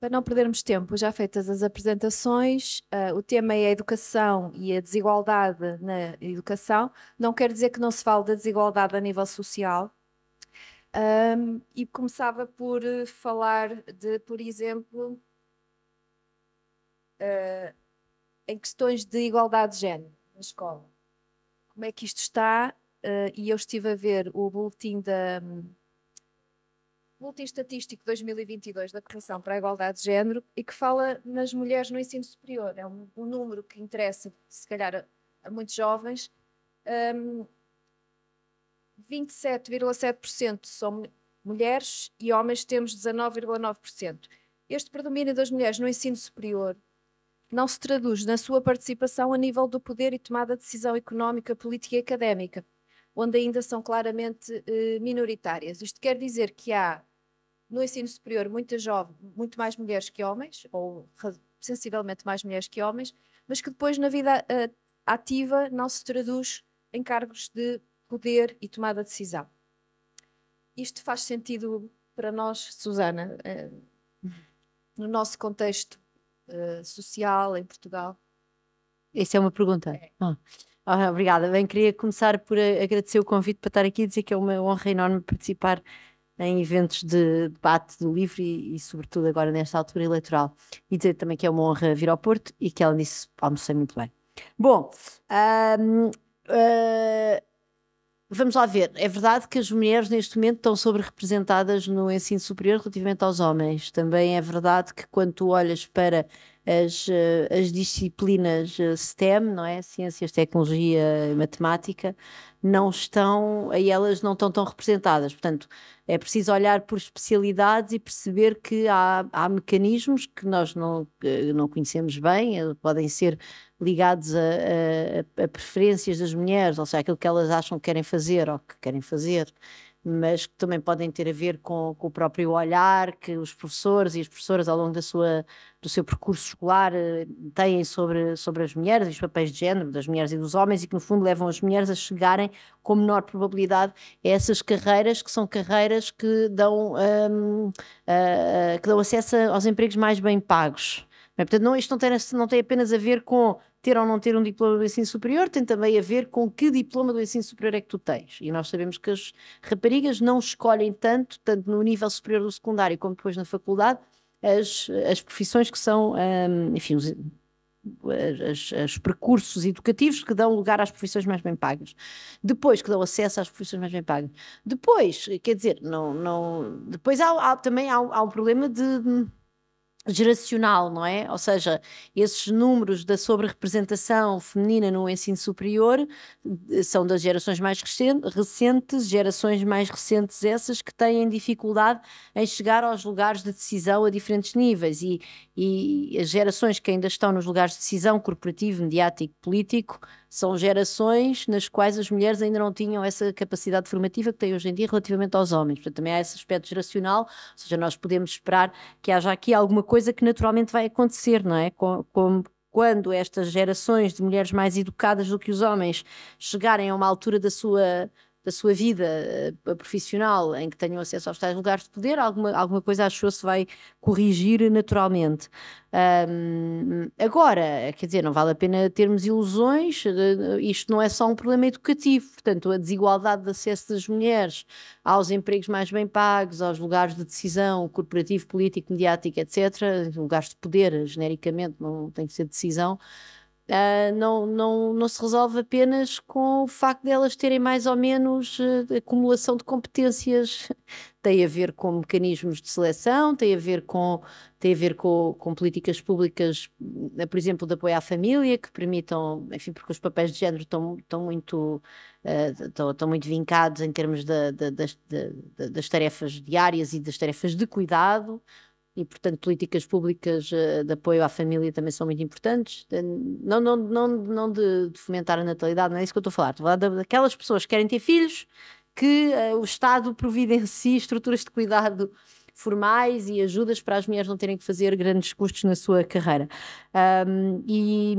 Para não perdermos tempo, já feitas as apresentações, uh, o tema é a educação e a desigualdade na educação. Não quer dizer que não se fale da desigualdade a nível social. Um, e começava por eh, falar de, por exemplo, uh, em questões de igualdade de género na escola. Como é que isto está? Uh, e eu estive a ver o boletim da, Boletim Estatístico 2022 da Comissão para a Igualdade de Género e que fala nas mulheres no ensino superior. É um, um número que interessa, se calhar, a, a muitos jovens. Um, 27,7% são mulheres e homens temos 19,9%. Este predomínio das mulheres no ensino superior não se traduz na sua participação a nível do poder e tomada de decisão económica, política e académica, onde ainda são claramente eh, minoritárias. Isto quer dizer que há no ensino superior muita jovem, muito mais mulheres que homens, ou sensivelmente mais mulheres que homens, mas que depois na vida uh, ativa não se traduz em cargos de poder e tomada de decisão. Isto faz sentido para nós, Susana, uh, no nosso contexto uh, social em Portugal? Essa é uma pergunta. É. Ah. obrigada. Bem, queria começar por agradecer o convite para estar aqui e dizer que é uma honra enorme participar né, em eventos de debate do livro e, e, sobretudo agora nesta altura eleitoral. E dizer também que é uma honra vir ao Porto e que ela disse almocei muito bem. Bom, um, uh, ah, vamos lá ver. É verdade que as mulheres neste momento estão sobre-representadas no ensino superior relativamente aos homens. Também é verdade que quando tu olhas para as, eh, as disciplinas eh, STEM, não é? Ciências, Tecnologia e Matemática, não estão, aí elas não estão tão representadas. Portanto, é preciso olhar por especialidades e perceber que há, há mecanismos que nós não, não conhecemos bem, eh, podem ser ligados a, a, a preferências das mulheres, ou seja, aquilo que elas acham que querem fazer ou que querem fazer mas que também podem ter a ver com, com, o próprio olhar que os professores e as professoras ao longo da sua, do seu percurso escolar eh, têm sobre, sobre as mulheres e os papéis de género das mulheres e dos homens e que no fundo levam as mulheres a chegarem com menor probabilidade a essas carreiras que são carreiras que dão, um, uh, eh, eh, que dão acesso aos empregos mais bem pagos. Portanto, não, isto não tem, não tem apenas a ver com ter ou não ter um diploma do ensino superior tem também a ver com que diploma do ensino superior é que tu tens. E nós sabemos que as raparigas não escolhem tanto, tanto no nível superior do secundário como depois na faculdade, as, as profissões que são, um, enfim, os, as, as, percursos educativos que dão lugar às profissões mais bem pagas. Depois, que dão acesso às profissões mais bem pagas. Depois, quer dizer, não, não, depois há, há também há, há, um problema de, de geracional, não é? Ou seja, esses números da sobre-representação feminina no ensino superior eh, são das gerações mais recentes, gerações mais recentes essas que têm dificuldade em chegar aos lugares de decisão a diferentes níveis e, e as gerações que ainda estão nos lugares de decisão corporativo, mediático, político são gerações nas quais as mulheres ainda não tinham essa capacidade formativa que têm hoje em dia relativamente aos homens. Portanto, também há esse aspecto geracional, ou seja, nós podemos esperar que haja aqui alguma coisa que naturalmente vai acontecer, não é? Como quando estas gerações de mulheres mais educadas do que os homens chegarem a uma altura da sua da sua vida eh, profissional em que tenham acesso aos tais lugares de poder, alguma, alguma coisa achou se vai corrigir naturalmente. Um, agora, quer dizer, não vale a pena termos ilusões, eh, eh, isto não é só um problema educativo, portanto, a desigualdade de acesso das mulheres aos empregos mais bem pagos, aos lugares de decisão corporativo, político, mediático, etc., lugares de poder, genericamente, não tem que ser decisão. Uh, não, não, não se resolve apenas com o facto de elas terem mais ou menos uh, acumulação de competências. Tem a ver com mecanismos de seleção, tem a ver com, tem a ver com, com políticas públicas, hum, por exemplo, de apoio à família, que permitam, enfim, porque os papéis de género estão, estão muito uh, estão, estão muito vincados em termos das tarefas diárias e das tarefas de cuidado e, portanto, políticas públicas eh, de apoio à família também são muito importantes. Não, não, não, não de, de fomentar a natalidade, não é isso que eu estou a falar. Estou a falar daquelas pessoas que querem ter filhos, que uh, o Estado providencie estruturas de cuidado formais e ajudas para as mulheres não terem que fazer grandes custos na sua carreira. Um, e,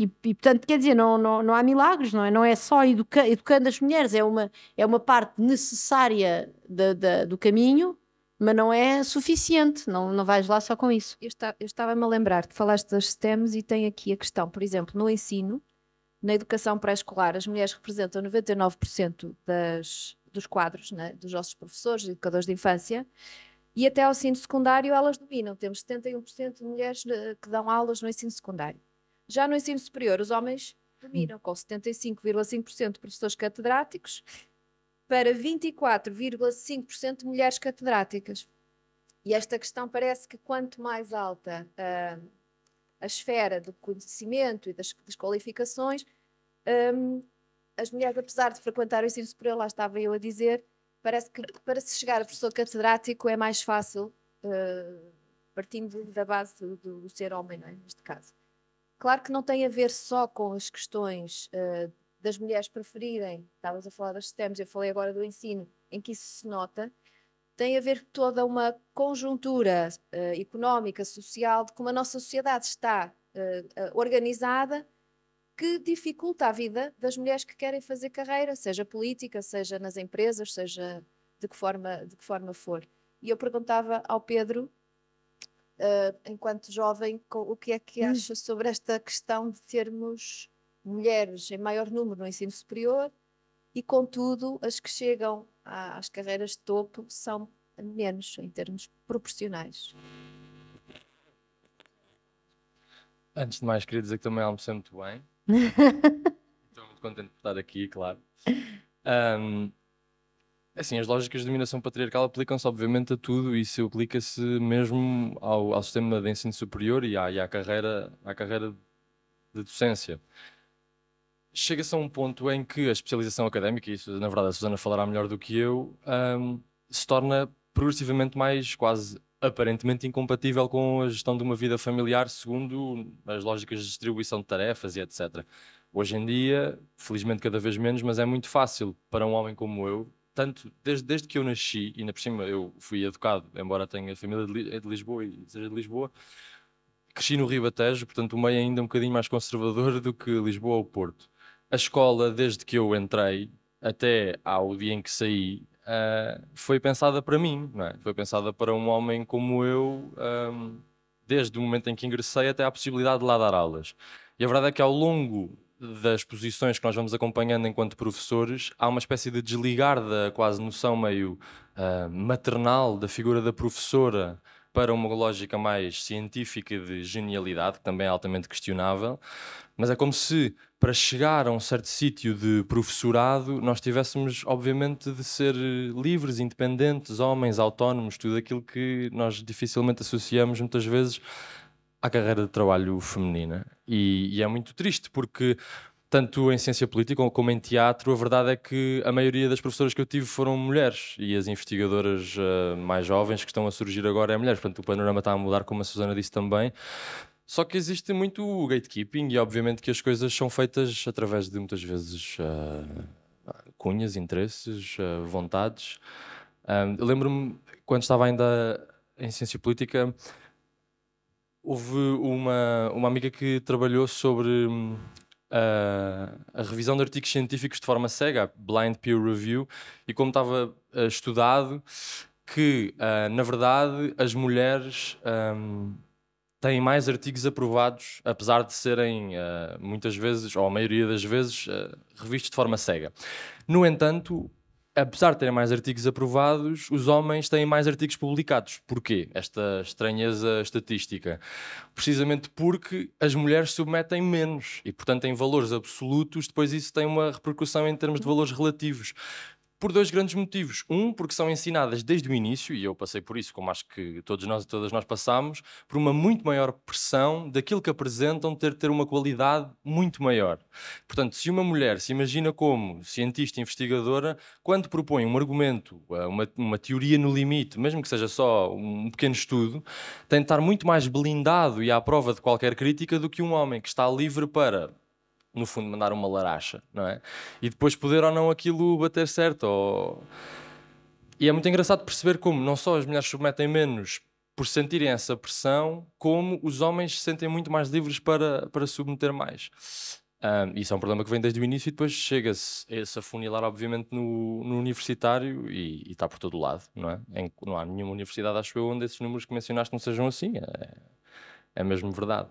e, e, portanto, quer dizer, não, não, não há milagres, não é? Não é só educa educando as mulheres, é uma, é uma parte necessária da, da, do caminho, mas não é suficiente, não, não vais lá só com isso. Eu, está, eu estava-me a lembrar que falaste das STEMs e tem aqui a questão, por exemplo, no ensino, na educação pré-escolar, as mulheres representam 99% das, dos quadros, né, dos nossos professores, educadores de infância, e até ao ensino secundário elas dominam. Temos 71% de mulheres eh, que dão aulas no ensino secundário. Já no ensino superior, os homens dominam, hum. com 75,5% de professores catedráticos para 24,5% de mulheres catedráticas. E esta questão parece que quanto mais alta uh, a esfera do conhecimento e das, das qualificações, um, as mulheres, apesar de frequentar o ensino superior, lá estava eu a dizer, parece que para se chegar a professor catedrático é mais fácil, uh, partindo da base do, do ser homem, é? neste caso. Claro que não tem a ver só com as questões uh, das mulheres preferirem, estavas a falar das STEMs, eu falei agora do ensino, em que isso se nota, tem a ver toda uma conjuntura uh, económica, social, de como a nossa sociedade está uh, organizada, que dificulta a vida das mulheres que querem fazer carreira, seja política, seja nas empresas, seja de que forma, de que forma for. E eu perguntava ao Pedro, eh, enquanto jovem, o que é que hum. acha sobre esta questão de termos mulheres em maior número no ensino superior e, contudo, as que chegam às carreiras de topo são menos em termos proporcionais. Antes de mais, queria dizer que também almocei muito bem. Estou muito contente por estar aqui, claro. Um, assim, as lógicas de dominação patriarcal aplicam-se, obviamente, a tudo e isso aplica-se mesmo ao, ao, sistema de ensino superior e à, e à, carreira, à carreira de docência chega-se a um ponto em que a especialização académica, isso na verdade a Susana falará melhor do que eu, um, se torna progressivamente mais quase aparentemente incompatível com a gestão de uma vida familiar segundo as lógicas de distribuição de tarefas e etc. Hoje em dia, felizmente cada vez menos, mas é muito fácil para um homem como eu, tanto desde, desde que eu nasci, e ainda por cima eu fui educado, embora tenha família de, é de Lisboa e seja de Lisboa, cresci no Ribatejo, portanto o meio é ainda um bocadinho mais conservador do que Lisboa ou Porto a escola, desde que eu entrei até ao dia em que saí, uh, foi pensada para mim, não é? Foi pensada para um homem como eu, um, desde o momento em que ingressei até à possibilidade de lá dar aulas. E a verdade é que ao longo das posições que nós vamos acompanhando enquanto professores, há uma espécie de desligar da quase noção meio uh, maternal da figura da professora para uma lógica mais científica de genialidade, que também é altamente questionável, mas é como se para chegar a um certo sítio de professorado, nós tivéssemos, obviamente, de ser eh, livres, independentes, homens, autónomos, tudo aquilo que nós dificilmente associamos muitas vezes à carreira de trabalho feminina. E, e é muito triste, porque tanto em ciência política como em teatro, a verdade é que a maioria das professoras que eu tive foram mulheres e as investigadoras uh, mais jovens que estão a surgir agora é mulheres. Portanto, o panorama está a mudar, como a Susana disse também. Só que existe muito o gatekeeping e obviamente que as coisas são feitas através de muitas vezes uh, cunhas, interesses, uh, vontades. eu Lembro-me quando estava ainda em ciência política, houve uma, uma amiga que trabalhou sobre uh, a revisão de artigos científicos de forma cega, blind peer review, e como estava estudado que, na verdade, as mulheres. Um, têm mais artigos aprovados, apesar de serem uh, muitas vezes, ou a maioria das vezes, uh, revistos de forma cega. No entanto, apesar de terem mais artigos aprovados, os homens têm mais artigos publicados. Porquê esta estranheza estatística? Precisamente porque as mulheres submetem menos e, portanto, em valores absolutos, depois isso tem uma repercussão em termos de valores relativos por dois grandes motivos. Um, porque são ensinadas desde o início, e eu passei por isso, como acho que todos nós e todas nós passamos, por uma muito maior pressão daquilo que apresentam ter ter uma qualidade muito maior. Portanto, se uma mulher se imagina como cientista investigadora, quando propõe um argumento, eh, uma, uma teoria no limite, mesmo que seja só um pequeno estudo, tem de estar muito mais blindado e à prova de qualquer crítica do que um homem que está livre para no fundo, mandar uma laracha, não é? E depois poder ou não aquilo bater certo. Ou... E é muito engraçado perceber como não só as mulheres submetem menos por sentirem essa pressão, como os homens se sentem muito mais livres para, para submeter mais. Um, isso é um problema que vem desde o início e depois chega-se a se afunilar, obviamente, no, no universitário e, e está por todo lado, não é? Em, não há nenhuma universidade, acho eu, onde esses números que mencionaste não sejam assim. É, é mesmo verdade.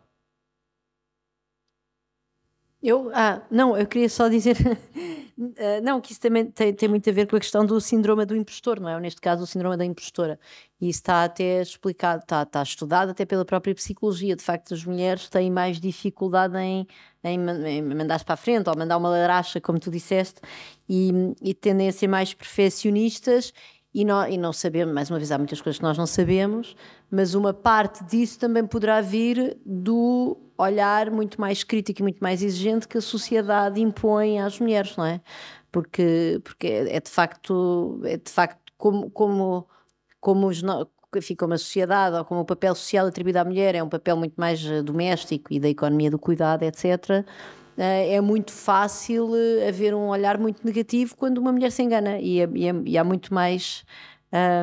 Eu, ah, não, eu queria só dizer, eh, não, que isso também tem, tem, muito a ver com a questão do síndrome do impostor, não é? neste caso, o síndrome da impostora. E isso está até explicado, está, está estudado até pela própria psicologia. De facto, as mulheres têm mais dificuldade em, em, em mandar para a frente ou mandar uma laracha, como tu disseste, e, e tendem a ser mais perfeccionistas e não, e não sabemos, mais uma vez, há muitas coisas que nós não sabemos, mas uma parte disso também poderá vir do olhar muito mais crítico e muito mais exigente que a sociedade impõe às mulheres, não é? Porque, porque é, é de facto, é de facto como, como, como os, enfim, como a sociedade ou como o papel social atribuído à mulher é um papel muito mais eh, doméstico e da economia do cuidado, etc né? é muito fácil eh, haver um olhar muito negativo quando uma mulher se engana e, é, e, é, e há muito mais.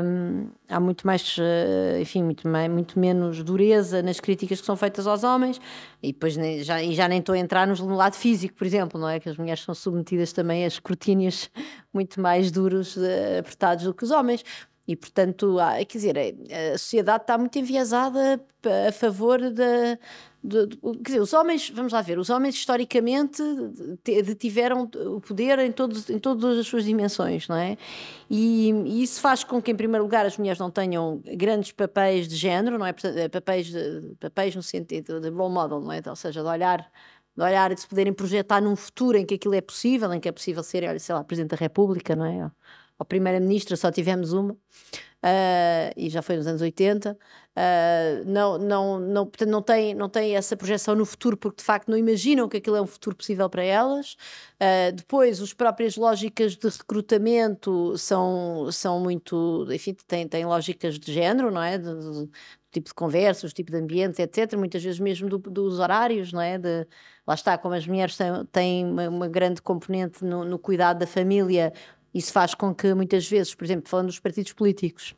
Hum, há muito mais, eh, enfim, muito, mais, muito menos dureza nas críticas que são feitas aos homens e depois nem, já, e já nem estou a entrar no lado físico, por exemplo, não é? Que as mulheres são submetidas também a escrutínios muito mais duros, eh, apertados do que os homens. E, portanto, há, quer dizer, a sociedade está muito enviesada a favor da, de, de, quer dizer, os homens, vamos lá ver, os homens historicamente detiveram o poder em, todos, em todas as suas dimensões, não é? E, e, isso faz com que, em primeiro lugar, as mulheres não tenham grandes papéis de género, não é? é? Papéis, de, papéis no sentido de role model, não é? Ou seja, de olhar de olhar e de se poderem projetar num futuro em que aquilo é possível, em que é possível ser, olha, sei lá, Presidente da República, não é? Ou Primeira-Ministra, só tivemos uma, uh, e já foi nos anos 80. Uh, não, não, não, portanto, não têm não tem essa projeção no futuro porque de facto não imaginam que aquilo é um futuro possível para elas. Uh, depois, as próprias lógicas de recrutamento são, são muito, enfim, têm, têm lógicas de género, não é? De, de, tipo de conversas, tipo de ambientes, etc. Muitas vezes mesmo do, dos horários, não é? De, lá está, como as mulheres têm, têm uma, uma, grande componente no, no cuidado da família, isso faz com que muitas vezes, por exemplo, falando dos partidos políticos,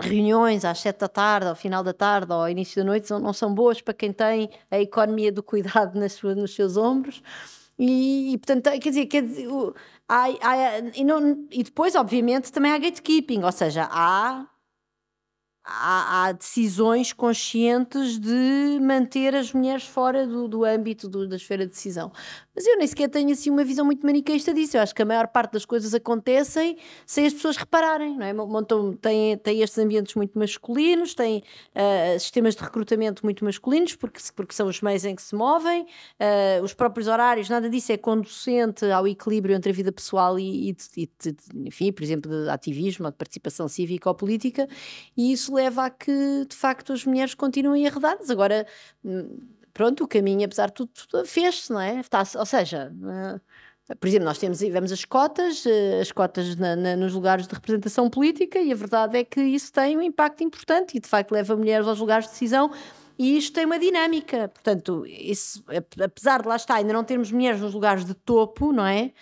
reuniões às sete da tarde, ao final da tarde ou ao início da noite não são boas para quem tem a economia do cuidado nas suas, nos seus ombros. E, e portanto, quer dizer, quer dizer há, há, e, não, e depois, obviamente, também há gatekeeping, ou seja, há Há, há, decisões conscientes de manter as mulheres fora do, do âmbito do, da esfera de decisão. Mas eu nem sequer tenho assim uma visão muito maniqueísta disso. Eu acho que a maior parte das coisas acontecem sem as pessoas repararem, não é? Montam, tem, têm estes ambientes muito masculinos, tem uh, ah, sistemas de recrutamento muito masculinos, porque, porque são os meios em que se movem, uh, os próprios horários, nada disso é conducente ao equilíbrio entre a vida pessoal e, e, e enfim, por exemplo, de ativismo, de participação cívica ou política, e isso leva a que, de facto, as mulheres continuem arredadas. Agora, hum, pronto, o caminho, apesar de tudo, tudo fez-se, não é? Está ou seja, uh, por exemplo, nós temos, tivemos as cotas, uh, as cotas na, na, nos lugares de representação política, e a verdade é que isso tem um impacto importante e, de facto, leva mulheres aos lugares de decisão. E isto tem uma dinâmica, portanto, isso, apesar de lá estar ainda não termos mulheres nos lugares de topo, não é?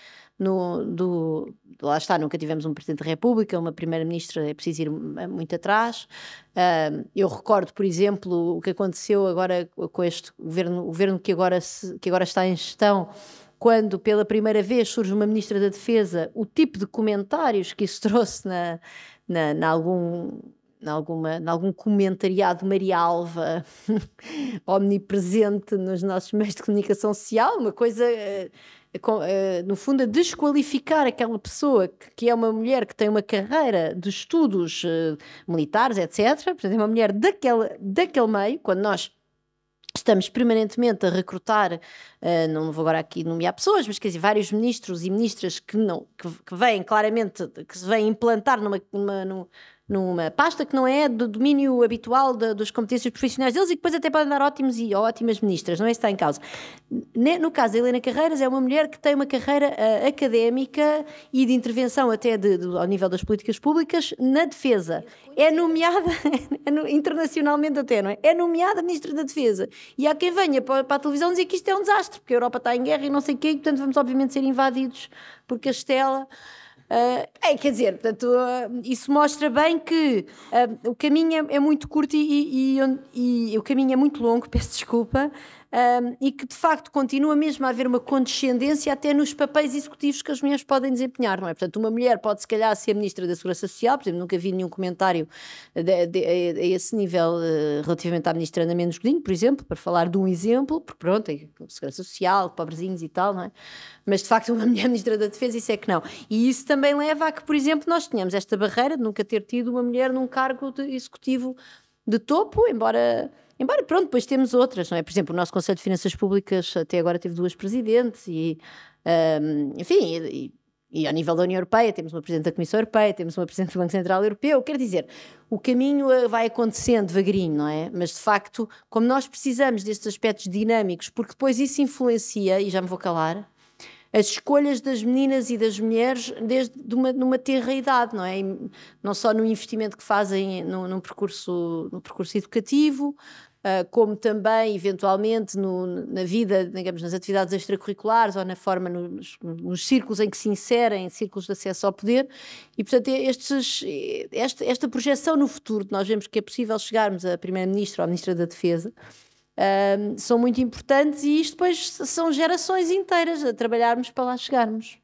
no, do, lá está, nunca tivemos um Presidente da República, uma Primeira-Ministra, é preciso ir eh, muito atrás. Uh, eu recordo, por exemplo, o que aconteceu agora com este governo, o governo que agora, se, que agora está em gestão, quando pela primeira vez surge uma Ministra da Defesa, o tipo de comentários que isso trouxe na, na, na algum na alguma, algum comentariado Maria Alva omnipresente nos nossos meios de comunicação social, uma coisa uh, eh, no fundo, a desqualificar aquela pessoa que, é uma mulher que tem uma carreira de estudos eh, militares, etc. Portanto, é uma mulher daquele, daquele meio, quando nós estamos permanentemente a recrutar, uh, não vou agora aqui nomear pessoas, mas quer dizer, vários ministros e ministras que não, que, que vêm claramente, que se vêm implantar numa, numa, numa numa pasta que não é do domínio habitual de, dos competências profissionais deles e que depois até podem dar ótimos e ótimas ministras, não é isso que está em causa. No caso da Helena Carreiras, é uma mulher que tem uma carreira uh, académica e de intervenção até de, de, ao nível das políticas públicas na defesa. É nomeada, é no, internacionalmente até, não é? É nomeada ministra da defesa. E há quem venha para, para, a televisão dizer que isto é um desastre, porque a Europa está em guerra e não sei o quê, e portanto vamos obviamente ser invadidos por Castela. Uh, é, quer dizer, portanto, uh, isso mostra bem que uh, o caminho é, é muito curto e, e, e, e, o caminho é muito longo, peço desculpa, um, e que de facto continua mesmo a haver uma condescendência até nos papéis executivos que as mulheres podem desempenhar, não é? Portanto, uma mulher pode se calhar ser Ministra da Segurança Social, por exemplo, nunca vi nenhum comentário de, de, a, a, esse nível uh, relativamente à Ministra Ana Mendes Godinho, por exemplo, para falar de um exemplo, porque pronto, é Segurança Social, pobrezinhos e tal, não é? Mas de facto uma mulher Ministra da Defesa, isso é que não. E isso também leva a que, por exemplo, nós tenhamos esta barreira de nunca ter tido uma mulher num cargo executivo de topo, embora Embora, pronto, depois temos outras, não é? Por exemplo, o nosso Conselho de Finanças Públicas até agora teve duas presidentes e, um, enfim, e, e, e, ao nível da União Europeia temos uma presidente da Comissão Europeia, temos uma presidente do Banco Central Europeu. Quer dizer, o caminho eh, vai acontecendo devagarinho, não é? Mas, de facto, como nós precisamos destes aspectos dinâmicos, porque depois isso influencia, e já me vou calar, as escolhas das meninas e das mulheres desde uma, numa terra idade, não é? E não só no investimento que fazem no, no, percurso, no percurso educativo, ah, como também, eventualmente, no, na vida, digamos, nas atividades extracurriculares ou na forma, nos, nos, círculos em que se inserem, círculos de acesso ao poder. E, portanto, estes, esta, esta projeção no futuro, nós vemos que é possível chegarmos a Primeira-Ministra ou a Ministra da Defesa, um, ah, são muito importantes e isto depois são gerações inteiras a trabalharmos para lá chegarmos.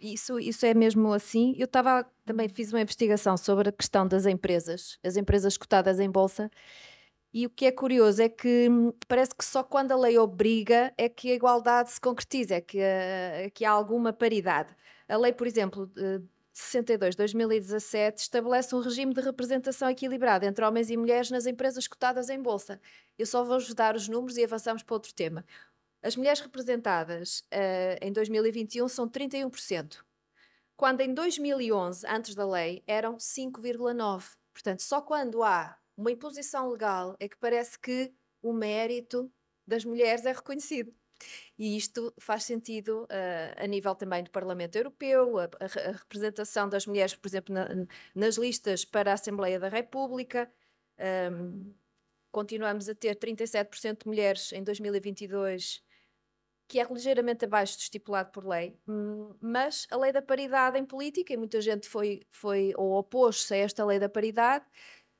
Isso, isso é mesmo assim. Eu também fiz uma investigação sobre a questão das empresas, as empresas cotadas em bolsa, e o que é curioso é que hum, parece que só quando a lei obriga é que a igualdade se concretiza, é que, eh, é que há alguma paridade. A lei, por exemplo, de 62 eh, 2017 estabelece um regime de representação equilibrada entre homens e mulheres nas empresas cotadas em bolsa. Eu só vou-vos dar os números e avançamos para outro tema. As mulheres representadas uh, em 2021 são 31%, quando em 2011, antes da lei, eram 5,9%. Portanto, só quando há uma imposição legal é que parece que o mérito das mulheres é reconhecido. E isto faz sentido uh, a nível também do Parlamento Europeu, a, a representação das mulheres, por exemplo, na, nas listas para a Assembleia da República. Um, continuamos a ter 37% de mulheres em 2022, que é ligeiramente abaixo do estipulado por lei, hum, mas a lei da paridade em política, e muita gente foi, foi ou opôs-se a esta lei da paridade,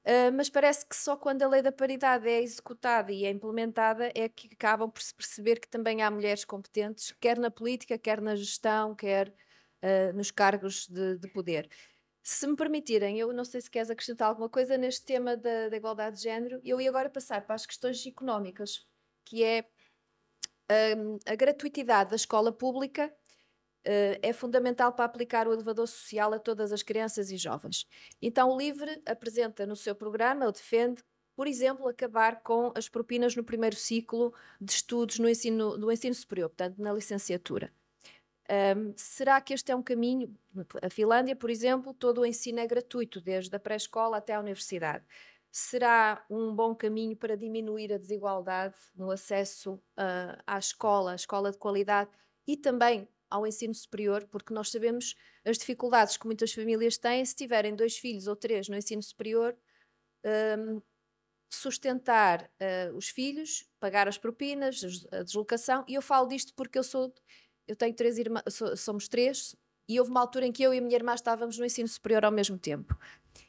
ah, mas parece que só quando a lei da paridade é executada e é implementada é que acabam por se perceber que também há mulheres competentes, quer na política, quer na gestão, quer uh, nos cargos de, de, poder. Se me permitirem, eu não sei se queres acrescentar alguma coisa neste tema da, da igualdade de género, eu ia agora passar para as questões económicas, que é um, ah, a gratuitidade da escola pública eh, é fundamental para aplicar o elevador social a todas as crianças e jovens. Então, o LIVRE apresenta no seu programa, ou defende, por exemplo, acabar com as propinas no primeiro ciclo de estudos no ensino, do ensino superior, portanto, na licenciatura. Um, será que este é um caminho? A Finlândia, por exemplo, todo o ensino é gratuito, desde a pré-escola até a universidade. Será um bom caminho para diminuir a desigualdade no acesso uh, à escola, à escola de qualidade e também ao ensino superior, porque nós sabemos as dificuldades que muitas famílias têm se tiverem dois filhos ou três no ensino superior, um, sustentar uh, os filhos, pagar as propinas, a deslocação. E eu falo disto porque eu sou, eu tenho três irmãs, somos três, e houve uma altura em que eu e a minha irmã estávamos no ensino superior ao mesmo tempo.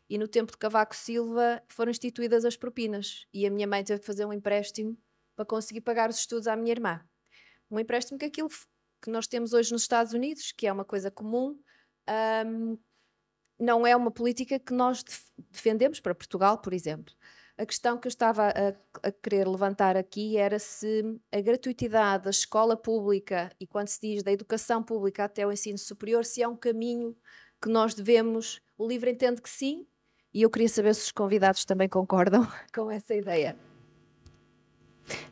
E no tempo de Cavaco Silva foram instituídas as propinas. E a minha mãe teve que fazer um empréstimo para conseguir pagar os estudos à minha irmã. Um empréstimo que aquilo que nós temos hoje nos Estados Unidos, que é uma coisa comum, um, não é uma política que nós def defendemos para Portugal, por exemplo. A questão que eu estava a, a, querer levantar aqui era se a gratuitidade da escola pública, e quando se diz da educação pública até o ensino superior, se é um caminho que nós devemos. O livro entende que sim, e eu queria saber se os convidados também concordam com essa ideia.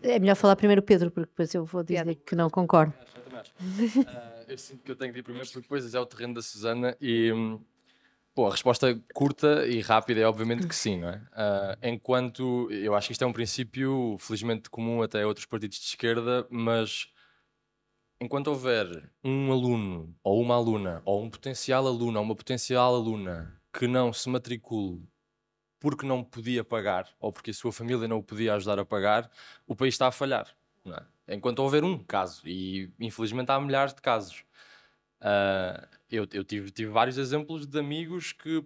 É melhor falar primeiro Pedro, porque depois eu vou dizer Pedro. que não concordo primeiro. Uh, eu sinto que eu tenho de ir primeiro porque depois é o terreno da Susana e. Bom, hum, a resposta curta e rápida é obviamente que sim, não é? Uh, enquanto eu acho que isto é um princípio, felizmente, comum até a outros partidos de esquerda, mas enquanto houver um aluno ou uma aluna ou um potencial aluno ou uma potencial aluna que não se matricule porque não podia pagar ou porque a sua família não o podia ajudar a pagar, o país está a falhar. É? enquanto houver um caso, e infelizmente há milhares de casos. Uh, eu, eu tive, tive, vários exemplos de amigos que.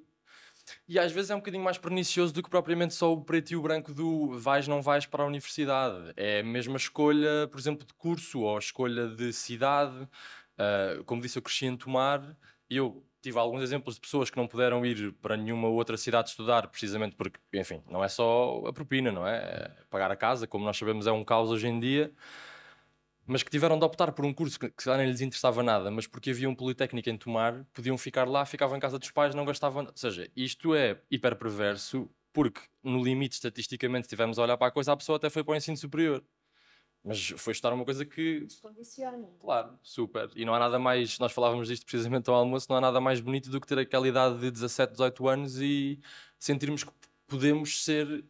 E às vezes é um bocadinho mais pernicioso do que propriamente só o preto e o branco do vais, não vais para a universidade. É a mesma escolha, por exemplo, de curso ou escolha de cidade. Uh, como disse, eu cresci em Tomar. Eu tive alguns exemplos de pessoas que não puderam ir para nenhuma outra cidade estudar, precisamente porque, enfim, não é só a propina, não é? é pagar a casa, como nós sabemos, é um caos hoje em dia. Mas que tiveram de optar por um curso que, que nem lhes interessava nada, mas porque havia um Politécnico em Tomar, podiam ficar lá, ficavam em casa dos pais, não gastavam. Ou seja, isto é hiper perverso, porque no limite, estatisticamente, se estivermos a olhar para a coisa, a pessoa até foi para o ensino superior. Mas foi estar uma coisa que. Descondiciona. Claro, super. E não há nada mais. Nós falávamos disto precisamente ao almoço, não há nada mais bonito do que ter aquela idade de 17, 18 anos e sentirmos que podemos ser.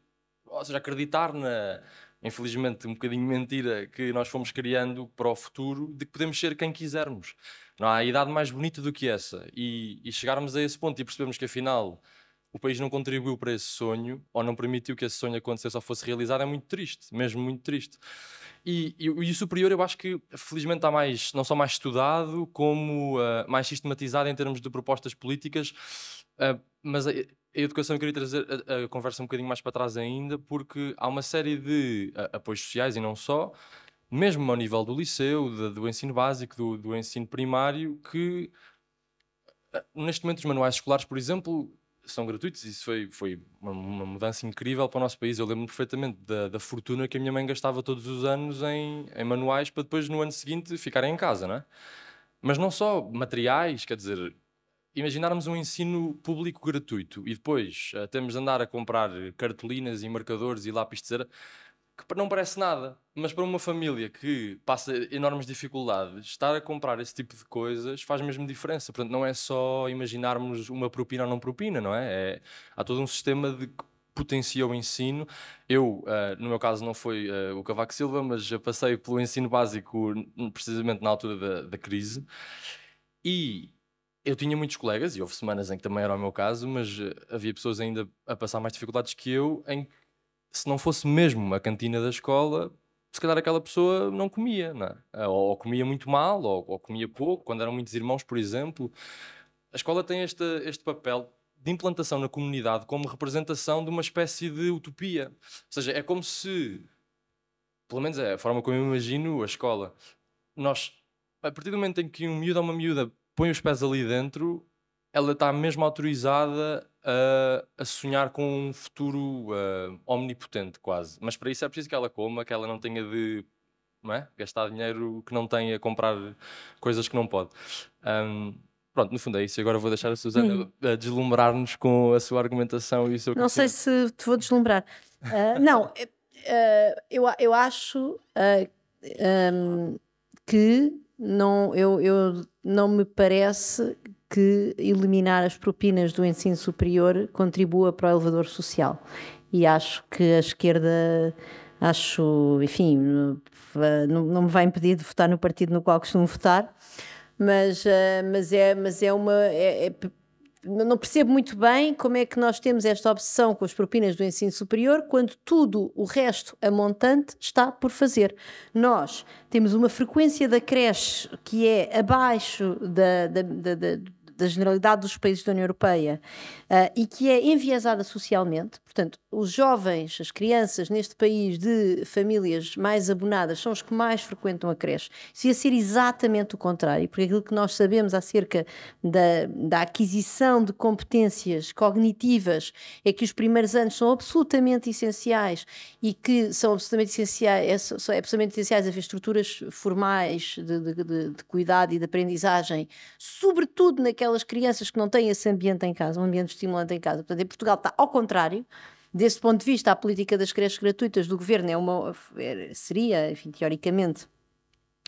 Ou seja, acreditar na. Infelizmente, um bocadinho mentira que nós fomos criando para o futuro, de que podemos ser quem quisermos. Não há idade mais bonita do que essa. E, e chegarmos a esse ponto e percebemos que afinal o país não contribuiu para esse sonho ou não permitiu que esse sonho acontecesse ou fosse realizado, é muito triste, mesmo muito triste. E, e, e o superior, eu acho que felizmente está mais, não só mais estudado, como uh, mais sistematizado em termos de propostas políticas. Uh, mas a, a, educação eu queria trazer a, a, conversa um bocadinho mais para trás ainda, porque há uma série de ah, apoios sociais e não só, mesmo ao nível do liceu, de, do ensino básico, do, do ensino primário, que neste momento os manuais escolares, por exemplo, são gratuitos. e Isso foi, foi uma, uma, mudança incrível para o nosso país. Eu lembro perfeitamente da, da, fortuna que a minha mãe gastava todos os anos em, em manuais para depois, no ano seguinte, ficarem em casa, não é? Mas não só materiais, quer dizer, imaginarmos um ensino público gratuito e depois uh, temos de andar a comprar cartolinas e marcadores e lápis de cera que não parece nada. Mas para uma família que passa enormes dificuldades, estar a comprar esse tipo de coisas faz mesmo diferença. Portanto, não é só imaginarmos uma propina ou não propina, não é? é há todo um sistema de que potencia o ensino. Eu, uh, no meu caso, não foi uh, o Cavaco Silva, mas já passei pelo ensino básico precisamente na altura da, da crise. E eu tinha muitos colegas, e houve semanas em que também era o meu caso, mas eh, havia pessoas ainda a passar mais dificuldades que eu, em que se não fosse mesmo uma cantina da escola, se calhar aquela pessoa não comia, não é? ou, ou, comia muito mal, ou, ou, comia pouco, quando eram muitos irmãos, por exemplo. A escola tem este, este papel de implantação na comunidade como representação de uma espécie de utopia. Ou seja, é como se, pelo menos é a forma como eu imagino a escola, nós, a partir do momento em que um miúdo ou uma miúda põe os pés ali dentro, ela está mesmo autorizada a, a, sonhar com um futuro uh, omnipotente, quase. Mas para isso é preciso que ela coma, que ela não tenha de não é? gastar dinheiro que não tem a comprar coisas que não pode. Um, pronto, no fundo é isso. Agora vou deixar a Susana hum. deslumbrar-nos com a sua argumentação e o seu. Não sei se te vou deslumbrar. Uh, não, uh, eu, eu acho um, ah, que não, eu, eu não me parece que eliminar as propinas do ensino superior contribua para o elevador social. E acho que a esquerda, acho, enfim, não, não me vai impedir de votar no partido no qual costumo votar, mas, eh, mas, é, mas é uma. É, é, não percebo muito bem como é que nós temos esta obsessão com as propinas do ensino superior quando tudo o resto a montante está por fazer. Nós temos uma frequência da creche que é abaixo da, da, da, da da generalidade dos países da União Europeia uh, e que é enviesada socialmente, Portanto, os jovens, as crianças neste país de famílias mais abonadas são os que mais frequentam a creche. Isso ia ser exatamente o contrário, porque aquilo que nós sabemos acerca da, da aquisição de competências cognitivas é que os primeiros anos são absolutamente essenciais e que são absolutamente essenciais, é, é absolutamente essenciais haver estruturas formais de, de, de, de cuidado e de aprendizagem, sobretudo naquelas crianças que não têm esse ambiente em casa, um ambiente estimulante em casa. Portanto, em Portugal está ao contrário desse ponto de vista, a política das creches gratuitas do governo é uma, é, seria, enfim, teoricamente,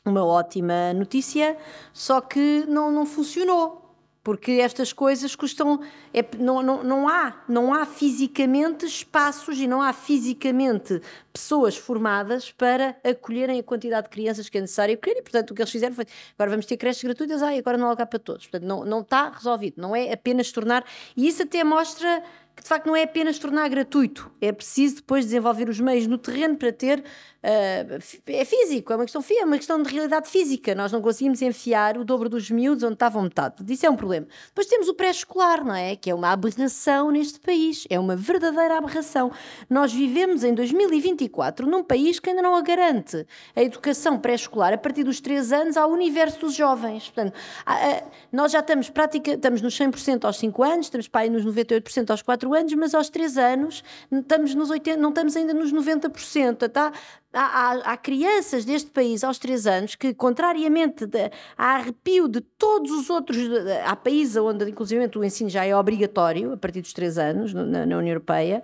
uma ótima notícia, só que não, não funcionou. Porque estas coisas custam. É, não, não, não, há, não há fisicamente espaços e não há fisicamente pessoas formadas para acolherem a quantidade de crianças que é necessário acolher. E, portanto, o que eles fizeram foi: agora vamos ter creches gratuitas, ah, e agora não há lugar para todos. Portanto, não, não está resolvido. Não é apenas tornar. E isso até mostra que de facto não é apenas tornar gratuito, é preciso depois desenvolver os meios no terreno para ter. Uh, é físico, é uma questão é uma questão de realidade física. Nós não conseguimos enfiar o dobro dos miúdos onde estavam metade. Isso é um problema. Depois temos o pré-escolar, não é? Que é uma aberração neste país. É uma verdadeira aberração. Nós vivemos em 2024 num país que ainda não a garante. A educação pré-escolar, a partir dos 3 anos, ao universo dos jovens. Portanto, a, a, nós já estamos, prática, estamos nos 100% aos 5 anos, estamos para aí nos 98% aos 4 4 anos, mas aos 3 anos estamos nos 80, não estamos ainda nos 90%. Tá? Há, há, há crianças deste país aos 3 anos que, contrariamente de, a arrepio de todos os outros, há países onde inclusive o ensino já é obrigatório a partir dos 3 anos na, na União Europeia,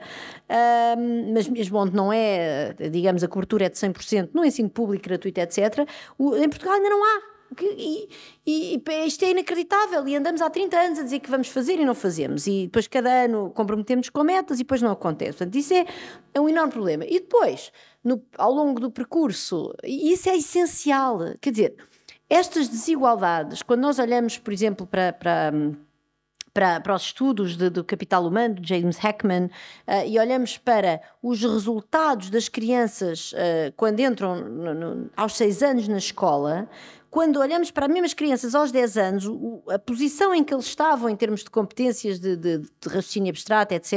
hum, mas mesmo onde não é, digamos, a cobertura é de 100%, no ensino público gratuito, etc., o, em Portugal ainda não há que, e, e, e, isto é inacreditável. E andamos há 30 anos a dizer que vamos fazer e não fazemos. E depois cada ano comprometemos com metas e depois não acontece. Portanto, isso é, é um enorme problema. E depois, no, ao longo do percurso, isso é essencial. Quer dizer, estas desigualdades, quando nós olhamos, por exemplo, para, para para, para, os estudos de, do capital humano, de James Heckman, uh, e olhamos para os resultados das crianças uh, quando entram no, no, aos seis anos na escola, quando olhamos para as mesmas crianças aos 10 anos, o, a posição em que eles estavam em termos de competências de, de, de raciocínio abstrato, etc.,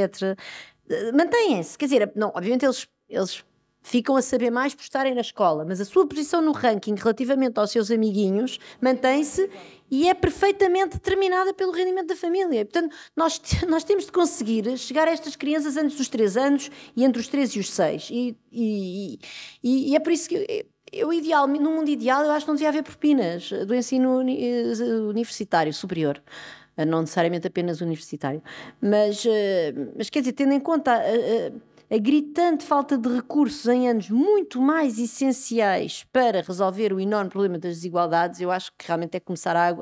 eh, mantém se Quer dizer, não, obviamente eles, eles ficam a saber mais por estarem na escola, mas a sua posição no ranking relativamente aos seus amiguinhos mantém-se e é perfeitamente determinada pelo rendimento da família. Portanto, nós, nós temos de conseguir chegar a estas crianças antes dos 3 anos e entre os 3 e os 6. E, e, e, e é por isso que eh, eu, ideal, no mundo ideal, eu acho que não devia haver propinas do ensino eh, universitário superior eh, não necessariamente apenas universitário. Mas, eh, mas quer dizer, tendo em conta a, a, a, gritante falta de recursos em anos muito mais essenciais para resolver o enorme problema das desigualdades, eu acho que realmente é começar a,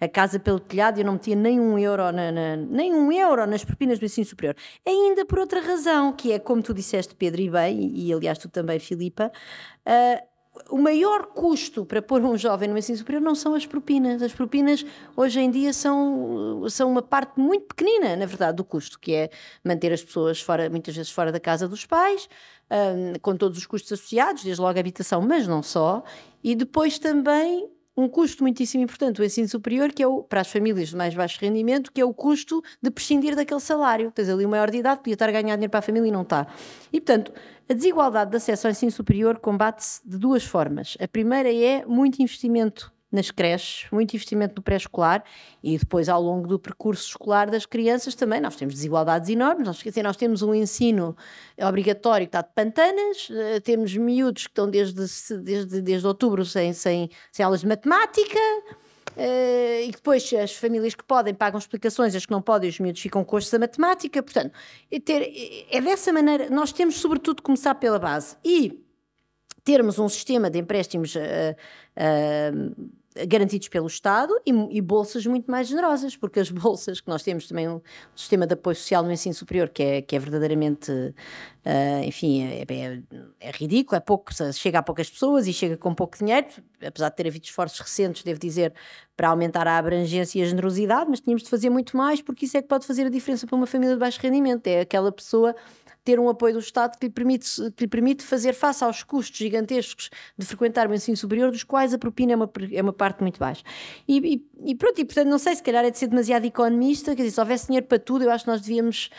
a casa pelo telhado. Eu não metia nem um euro, na, na, nem um euro nas propinas do ensino superior. Ainda por outra razão, que é como tu disseste, Pedro, e bem, e, e aliás tu também, Filipa. Uh, o maior custo para pôr um jovem no ensino superior não são as propinas. As propinas hoje em dia são, são uma parte muito pequenina, na verdade, do custo, que é manter as pessoas fora, muitas vezes fora da casa dos pais, um, com todos os custos associados, desde logo a habitação, mas não só, e depois também um custo muitíssimo importante do ensino superior, que é o, para as famílias de mais baixo rendimento, que é o custo de prescindir daquele salário. Tens ali o maior de idade, podia estar a ganhar dinheiro para a família e não está. E, portanto, a desigualdade de acesso ao ensino superior combate-se de duas formas. A primeira é muito investimento nas creches, muito investimento no pré-escolar e depois ao longo do percurso escolar das crianças também nós temos desigualdades enormes, nós, dizer, nós temos um ensino obrigatório que está de pantanas, eh, temos miúdos que estão desde, desde, desde outubro sem, sem, sem aulas de matemática, Uh, e depois as famílias que podem pagam explicações, as que não podem, os miúdos ficam com da matemática. Portanto, é, ter, é dessa maneira, nós temos sobretudo começar pela base. E termos um sistema de empréstimos. Uh, uh, garantidos pelo Estado e, e, bolsas muito mais generosas, porque as bolsas que nós temos também um sistema de apoio social no ensino superior que é, que é verdadeiramente, uh, enfim, é, é, é, ridículo, é pouco, chega a poucas pessoas e chega com pouco dinheiro, apesar de ter havido esforços recentes, devo dizer, para aumentar a abrangência e a generosidade, mas tínhamos de fazer muito mais, porque isso é que pode fazer a diferença para uma família de baixo rendimento, é aquela pessoa ter um apoio do Estado que lhe permite, que lhe permite fazer face aos custos gigantescos de frequentar o ensino superior, dos quais a propina é uma, é uma parte muito baixa. E, e, e pronto, e portanto, não sei, se calhar é de ser demasiado economista, quer dizer, se houvesse dinheiro para tudo, eu acho que nós devíamos.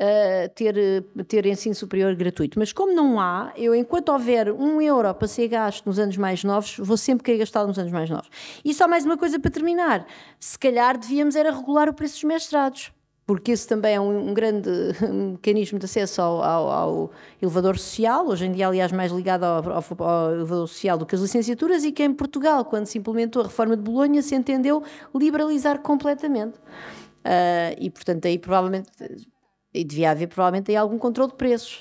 Uh, ter, eh, ter ensino superior gratuito. Mas como não há, eu enquanto houver um euro para ser gasto nos anos mais novos, vou sempre querer gastá-lo nos anos mais novos. E só mais uma coisa para terminar. Se calhar devíamos era regular o preço dos mestrados porque isso também é um, um grande mecanismo de acesso ao, ao, ao, elevador social, hoje em dia, aliás, mais ligado ao, ao, elevador social do que as licenciaturas, e que em Portugal, quando se implementou a reforma de Bolonha, se entendeu liberalizar completamente. Uh, e, portanto, aí provavelmente. E devia haver provavelmente aí algum controle de preços.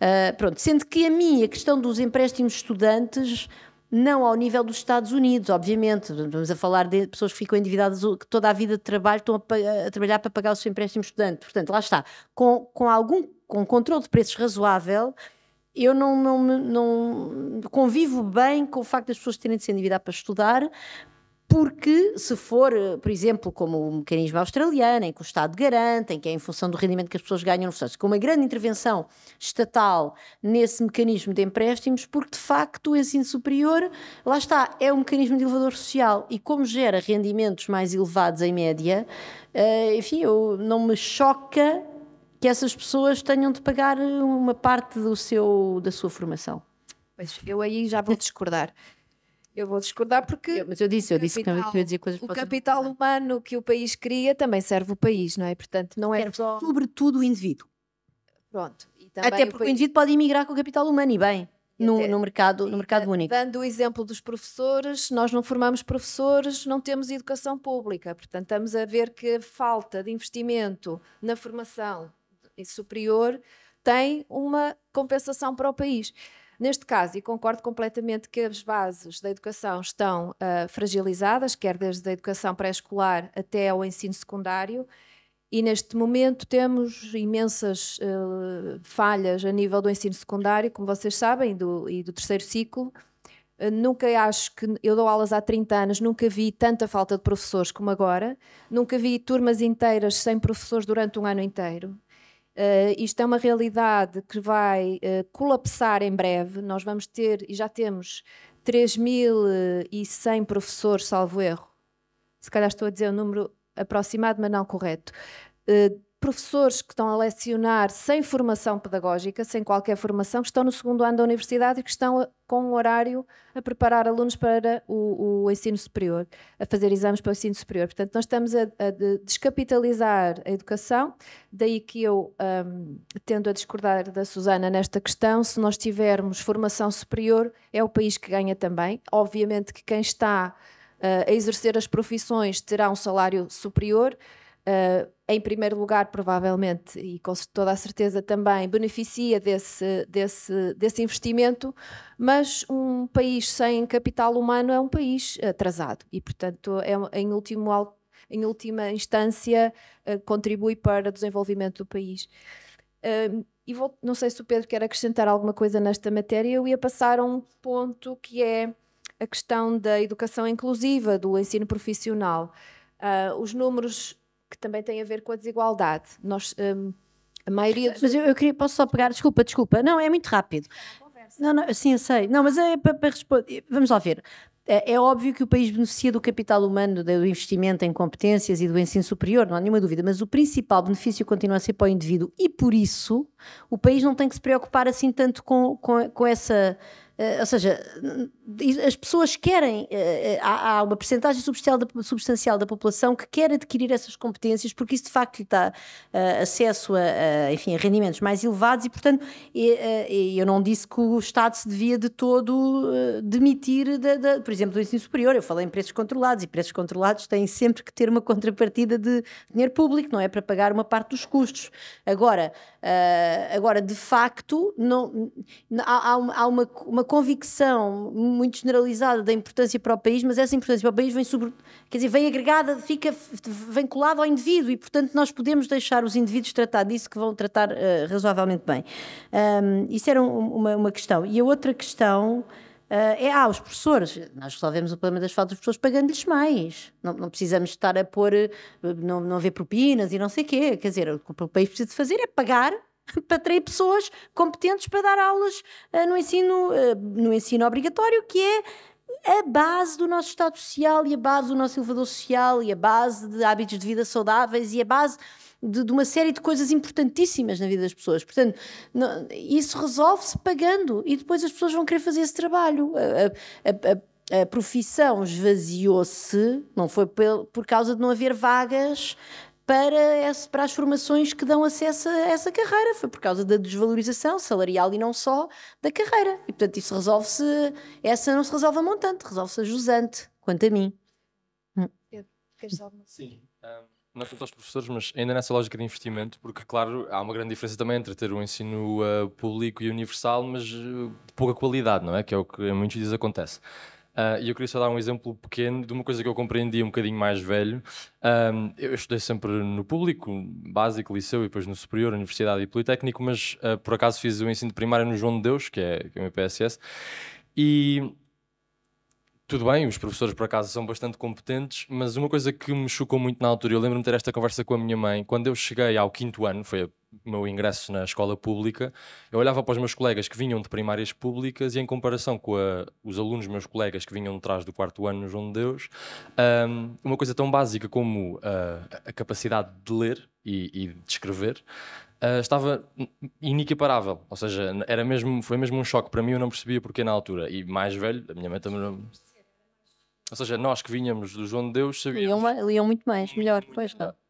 Uh, pronto, sendo que a mim a questão dos empréstimos estudantes não ao nível dos Estados Unidos, obviamente. Estamos a falar de pessoas que ficam endividadas, que toda a vida de trabalho estão a, a trabalhar para pagar o seu empréstimo estudante. Portanto, lá está. Com, com algum com controle de preços razoável, eu não, não, não, convivo bem com o facto das pessoas terem de se endividar para estudar, porque se for, eh, por exemplo, como o mecanismo australiano, em que o Estado garante, em que é em função do rendimento que as pessoas ganham, portanto, com uma grande intervenção estatal nesse mecanismo de empréstimos, porque de facto o ensino superior, lá está, é um mecanismo de elevador social e como gera rendimentos mais elevados em média, eh, enfim, eu, não me choca que essas pessoas tenham de pagar uma parte do seu, da sua formação. Pois, eu aí já vou discordar. Eu vou discordar porque. Eu, mas eu disse, eu capital, disse que eu ia dizer coisas O capital não. humano que o país cria também serve o país, não é? Portanto, não é serve só. Sobretudo o indivíduo. Pronto. Até porque o, país... o, indivíduo pode imigrar com o capital humano e bem. No, no, mercado, no mercado único. Dando o exemplo dos professores, nós não formamos professores, não temos educação pública. Portanto, estamos a ver que a falta de investimento na formação superior tem uma compensação para o país. Neste caso, e concordo completamente que as bases da educação estão uh, fragilizadas, quer desde a educação pré-escolar até ao ensino secundário, e neste momento temos imensas uh, falhas a nível do ensino secundário, como vocês sabem, do, e do terceiro ciclo. Uh, nunca acho que eu dou aulas há 30 anos, nunca vi tanta falta de professores como agora, nunca vi turmas inteiras sem professores durante um ano inteiro. Uh, isto é uma realidade que vai uh, colapsar em breve. Nós vamos ter, e já temos, 3.100 professores, salvo erro. Se calhar estou a dizer o número aproximado, mas não correto. Uh, professores que estão a lecionar sem formação pedagógica, sem qualquer formação, que estão no segundo ano da universidade e que estão com um horário a preparar alunos para o, o, ensino superior, a fazer exames para o ensino superior. Portanto, nós estamos a, a descapitalizar a educação, daí que eu um, tendo a discordar da Susana nesta questão, se nós tivermos formação superior, é o país que ganha também. Obviamente que quem está uh, a exercer as profissões terá um salário superior, Uh, em primeiro lugar, provavelmente, e com toda a certeza também, beneficia desse, desse, desse investimento, mas um país sem capital humano é um país atrasado e, portanto, é, em, último, em última instância, eh, contribui para o desenvolvimento do país. Hum, e vou, não sei se o Pedro quer acrescentar alguma coisa nesta matéria, eu ia passar a um ponto que é a questão da educação inclusiva, do ensino profissional. Uh, os números que também tem a ver com a desigualdade. Nós, um, a maioria dos... Mas eu, eu, queria, posso só pegar, desculpa, desculpa, não, é muito rápido. É não, não, sim, eu sei. Não, mas é para, para responder. Vamos lá ver. É, é óbvio que o país beneficia do capital humano, do investimento em competências e do ensino superior, não há nenhuma dúvida, mas o principal benefício continua a ser para o indivíduo e, por isso, o país não tem que se preocupar assim tanto com, com, com essa Uh, ou seja, as pessoas querem, uh, há, há, uma percentagem substancial da, substancial da, população que quer adquirir essas competências porque isso de facto lhe dá uh, acesso a, a, enfim, a rendimentos mais elevados e, portanto, e, eu não disse que o Estado se devia de todo demitir, da, da, por exemplo, do ensino superior. Eu falei em preços controlados e preços controlados têm sempre que ter uma contrapartida de dinheiro público, não é? Para pagar uma parte dos custos. Agora, agora de facto, não, há, há uma, uma convicção muito generalizada da importância para o país, mas essa importância para o país vem sobre, quer dizer, vem agregada, fica, vem colada ao indivíduo e, portanto, nós podemos deixar os indivíduos tratar disso que vão tratar uh, razoavelmente bem. Um, isso era um, uma, uma questão. E a outra questão. Uh, é, ah, os professores, nós resolvemos o problema das faltas dos professores pagando-lhes mais. Não, não, precisamos estar a pôr, eh, não, não haver propinas e não sei o quê. Quer dizer, o que o país precisa de fazer é pagar para atrair pessoas competentes para dar aulas uh, no, ensino, uh, no ensino obrigatório, que é a base do nosso Estado Social e a base do nosso elevador social e a base de hábitos de vida saudáveis e a base de, de uma série de coisas importantíssimas na vida das pessoas. Portanto, não, isso resolve-se pagando e depois as pessoas vão querer fazer esse trabalho. A, a, a, a profissão esvaziou-se, não foi por, por causa de não haver vagas para, esse, para as formações que dão acesso a essa carreira. Foi por causa da desvalorização salarial e não só da carreira. E, portanto, isso resolve-se. Essa não se resolve a montante, resolve-se a jusante, quanto a mim. Pedro, hum. queres alguma Sim. Hum, nós quanto aos professores, mas ainda nessa lógica de investimento, porque, claro, há uma grande diferença também entre ter o um ensino uh, público e universal, mas uh, de pouca qualidade, não é? Que é o que muitos dias acontece. Uh, e eu queria só dar um exemplo pequeno de uma coisa que eu compreendi um bocadinho mais velho. Um, eu estudei sempre no público, básico, liceu, e depois no superior, universidade e politécnico, mas uh, por acaso fiz o ensino primário no João de Deus, que é, que é o meu PSS. E tudo bem, os professores por acaso são bastante competentes, mas uma coisa que me chocou muito na altura, eu lembro-me de ter esta conversa com a minha mãe, quando eu cheguei ao quinto ano, foi o meu ingresso na escola pública, eu olhava para os meus colegas que vinham de primárias públicas e em comparação com a, os alunos, meus colegas que vinham de trás do quarto ano no João de Deus, um, uma coisa tão básica como ah, a capacidade de ler e, e de escrever, Uh, estava inequiparável. Ou seja, era mesmo, foi mesmo um choque para mim, eu não percebia porque na altura. E mais velho, a minha mãe também não, ou seja, nós que vinhamos do João de Deus sabíamos. Liam, liam muito mais, melhor, muito pois melhor. não.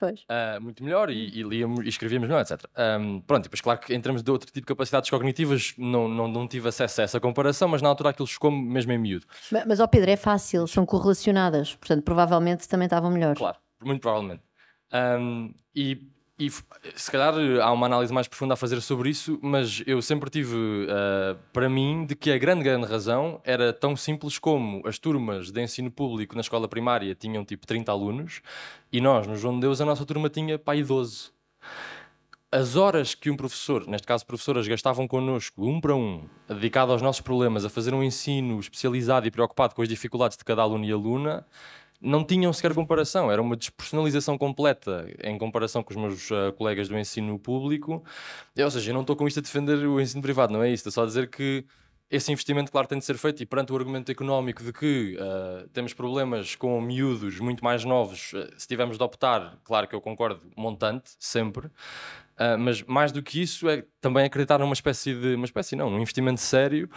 Pois. Uh, muito melhor e, e e escrevíamos melhor, etc. Um, ah, pronto, e depois, claro que entramos de outro tipo de capacidades cognitivas, não, não, não tive acesso a essa comparação, mas na altura aquilo chegou mesmo em miúdo. Mas, mas Pedro, é fácil, são correlacionadas, portanto, provavelmente também estavam melhores. Claro, muito provavelmente. Um, ah, e e se calhar há uma análise mais profunda a fazer sobre isso, mas eu sempre tive uh, para mim de que a grande, grande razão era tão simples como as turmas de ensino público na escola primária tinham tipo 30 alunos e nós, no João de Deus, a nossa turma tinha pai 12. As horas que um professor, neste caso professoras, gastavam connosco, um para um, dedicado aos nossos problemas, a fazer um ensino especializado e preocupado com as dificuldades de cada aluno e aluna, não tinham sequer comparação, era uma despersonalização completa em comparação com os meus uh, colegas do ensino público. E, ou seja, eu não estou com isto a defender o ensino privado, não é isso, estou é só a dizer que esse investimento, claro, tem de ser feito e perante o argumento económico de que uh, temos problemas com miúdos muito mais novos, uh, se tivermos de optar, claro que eu concordo, montante, sempre, uh, mas mais do que isso é também acreditar numa espécie de, uma espécie não, um investimento sério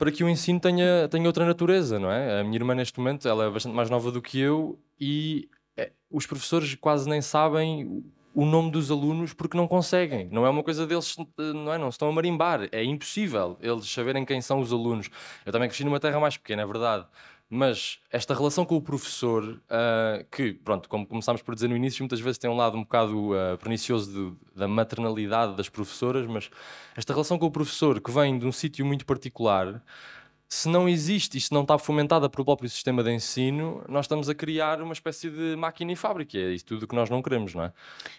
para que o ensino tenha, tenha outra natureza, não é? A minha irmã, neste momento, ela é bastante mais nova do que eu e eh, os professores quase nem sabem o nome dos alunos porque não conseguem. Não é uma coisa deles, não é? Não se estão a marimbar. É impossível eles saberem quem são os alunos. Eu também cresci numa terra mais pequena, é verdade. Mas esta relação com o professor, uh, que, pronto, como começámos por dizer no início, muitas vezes tem um lado um bocado uh, pernicioso de, da maternalidade das professoras, mas esta relação com o professor, que vem de um sítio muito particular, se não existe e se não está fomentada pelo próprio sistema de ensino, nós estamos a criar uma espécie de máquina e fábrica. É isso tudo que nós não queremos, não é?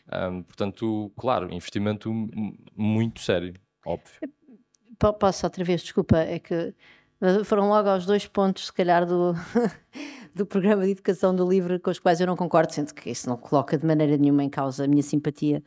Ah, portanto, claro, investimento muito sério, óbvio. Posso outra vez, desculpa, é que foram logo aos dois pontos, se calhar, do, do programa de educação do livro com os quais eu não concordo, sendo que isso não coloca de maneira nenhuma em causa a minha simpatia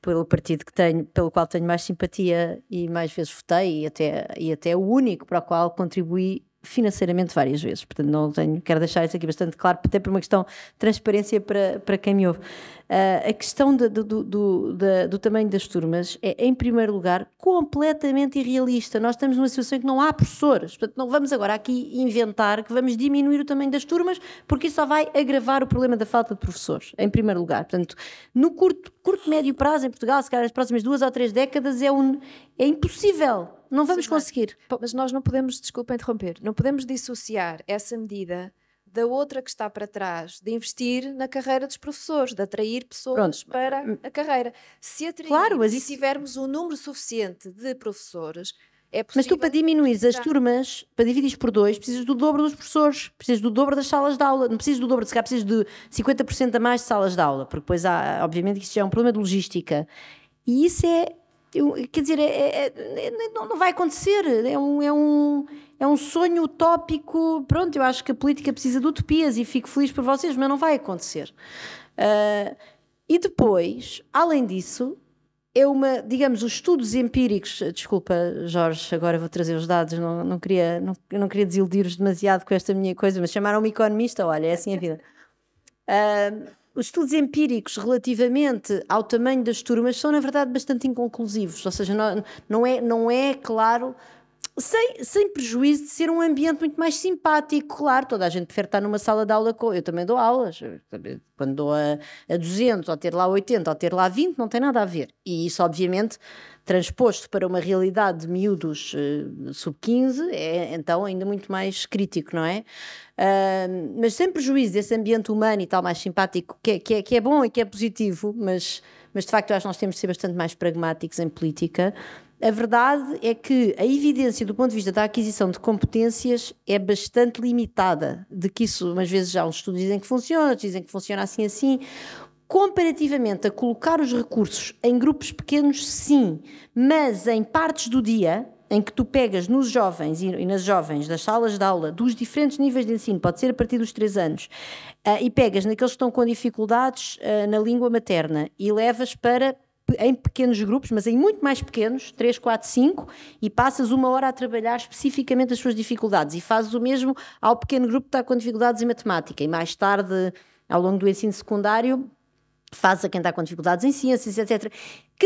pelo partido que tenho, pelo qual tenho mais simpatia e mais vezes votei e até, e até o único para o qual contribuí financeiramente várias vezes. Portanto, não tenho, quero deixar isso aqui bastante claro, até por uma questão de transparência para, para quem me ouve. Uh, a questão do, do, do, tamanho das turmas é, em primeiro lugar, completamente irrealista. Nós estamos numa situação em que não há professores, portanto, não vamos agora aqui inventar que vamos diminuir o tamanho das turmas, porque isso só vai agravar o problema da falta de professores, em primeiro lugar. Portanto, no curto, curto médio prazo em Portugal, se calhar nas próximas duas ou três décadas, é, um, é impossível não vamos conseguir. Mas nós não podemos, desculpa interromper, não podemos dissociar essa medida da outra que está para trás, de investir na carreira dos professores, de atrair pessoas Pronto. para hum, a carreira. Se atrair, claro, mas isso... se tivermos um número suficiente de professores, é possível... Mas tu para diminuir as turmas, para dividir por dois, precisas do dobro dos professores, precisas do dobro das salas de aula, não precisas do dobro, se calhar precisas de 50% a mais de salas de aula, porque depois há, obviamente, que isto já é um problema de logística. E isso é eu, quer dizer, é, é, é, é não, não, vai acontecer. É um, é, um, é um sonho utópico. Pronto, eu acho que a política precisa de utopias e fico feliz por vocês, mas não vai acontecer. Uh, e depois, além disso, é uma, digamos, os estudos empíricos, desculpa Jorge, agora vou trazer os dados, não, não queria, não, não queria desiludir-vos demasiado com esta minha coisa, mas chamaram-me economista, olha, é assim a vida. Uh, os estudos empíricos relativamente ao tamanho das turmas são, na verdade, bastante inconclusivos, ou seja, não, não é, não é claro sem, sem prejuízo de ser um ambiente muito mais simpático, claro, toda a gente prefere estar numa sala de aula, com, eu também dou aulas, quando dou a, a 200, ou ter lá 80, ou ter lá 20, não tem nada a ver, e isso obviamente transposto para uma realidade de miúdos uh, eh, sub-15 é então ainda muito mais crítico, não é? Uh, mas sem prejuízo desse ambiente humano e tal mais simpático, que é, que é, que é bom e que é positivo, mas, mas de facto eu acho que nós temos de ser bastante mais pragmáticos em política. A verdade é que a evidência do ponto de vista da aquisição de competências é bastante limitada, de que isso, umas vezes, já uns estudos dizem que funciona, outros dizem que funciona assim assim. Comparativamente a colocar os recursos em grupos pequenos, sim, mas em partes do dia em que tu pegas nos jovens e nas jovens das salas de aula dos diferentes níveis de ensino, pode ser a partir dos 3 anos, eh, e pegas naqueles que estão com dificuldades eh, na língua materna e levas para em pequenos grupos, mas em muito mais pequenos, 3, 4, 5, e passas uma hora a trabalhar especificamente as suas dificuldades e fazes o mesmo ao pequeno grupo que está com dificuldades em matemática e mais tarde, ao longo do ensino secundário, faz a quem está com dificuldades, em ciências etc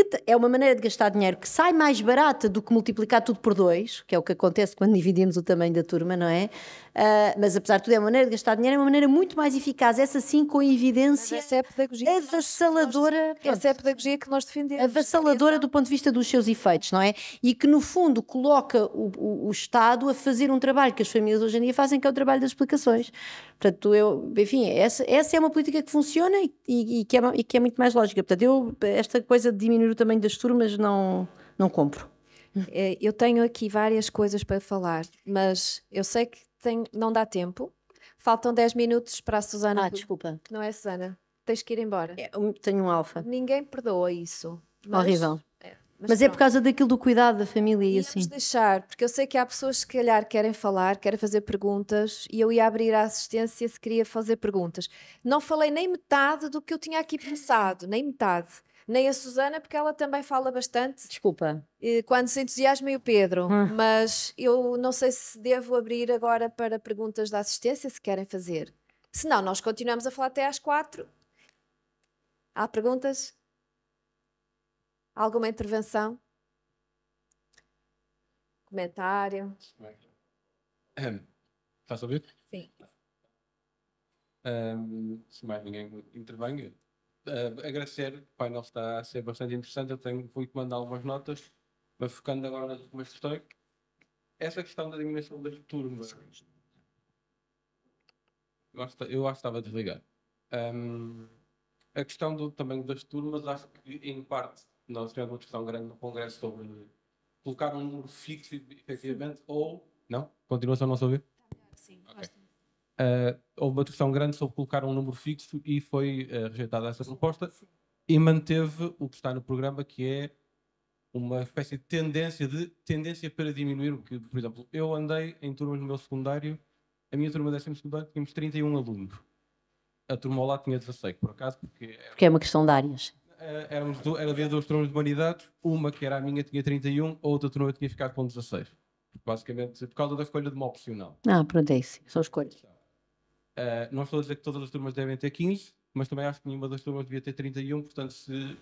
que é uma maneira de gastar dinheiro que sai mais barata do que multiplicar tudo por dois, que é o que acontece quando dividimos o tamanho da turma, não é? Uh, mas apesar de tudo, é uma maneira de gastar dinheiro, é uma maneira muito mais eficaz, essa sim com evidência essa é a pedagogia avassaladora. Nós, essa é a pedagogia que nós defendemos. Avassaladora do ponto de vista dos seus efeitos, não é? E que no fundo coloca o, o, o Estado a fazer um trabalho que as famílias hoje em dia fazem, que é o trabalho das explicações. Portanto, eu, enfim, essa, essa é uma política que funciona e, e, e, que, é, e que é muito mais lógica. Portanto, eu, esta coisa de diminuir diminuir o tamanho das turmas não, não compro. É, eu tenho aqui várias coisas para falar, mas eu sei que tem, não dá tempo. Faltam 10 minutos para a Susana. Ah, desculpa. Não é, Susana? Tens que ir embora. Eu é, tenho um alfa. Ninguém perdoa isso. Mas... Horrível. É, mas, mas é por causa daquilo do cuidado da família e assim. deixar, porque eu sei que há pessoas que, calhar, querem falar, querem fazer perguntas e eu ia abrir a assistência se queria fazer perguntas. Não falei nem metade do que eu tinha aqui pensado, nem metade nem a Susana, porque ela também fala bastante. Desculpa. Quando eh, se entusiasma e o Pedro, hum. mas eu não sei se devo abrir agora para perguntas da assistência, se querem fazer. Se não, nós continuamos a falar até às quatro. Há perguntas? Alguma intervenção? Comentário? está a ouvir? Sim. Um, se mais ninguém intervenha, uh, agradecer, o painel está a ser bastante interessante, eu tenho, vou-te mandar algumas notas, mas focando agora nas últimas questões, essa questão da dimensão das turmas. Eu acho, eu acho que estava a desligar. Um, a questão do tamanho das turmas, acho que em parte nós tivemos uma discussão grande no Congresso sobre colocar um número fixo, efetivamente, Sim. ou. Não? Continua a não se ouvir? Sim, okay. Uh, houve uma discussão grande sobre colocar um número fixo e foi uh, rejeitada essa proposta e manteve o que está no programa, que é uma espécie de tendência, de tendência para diminuir, porque, por exemplo, eu andei em turmas no meu secundário, a minha turma décimo secundário tínhamos 31 alunos. A turma lá tinha 16, por acaso, porque... Era, porque é uma questão de áreas. Ah, éramos do, era havia duas turmas de humanidades, uma que era a minha tinha 31, a outra turma tinha ficado com 16 basicamente por causa da escolha de uma opcional. Ah, pronto, é isso. São escolhas. Uh, não estou a dizer que todas as turmas devem ter 15, mas também acho que nenhuma das turmas devia ter 31, portanto, se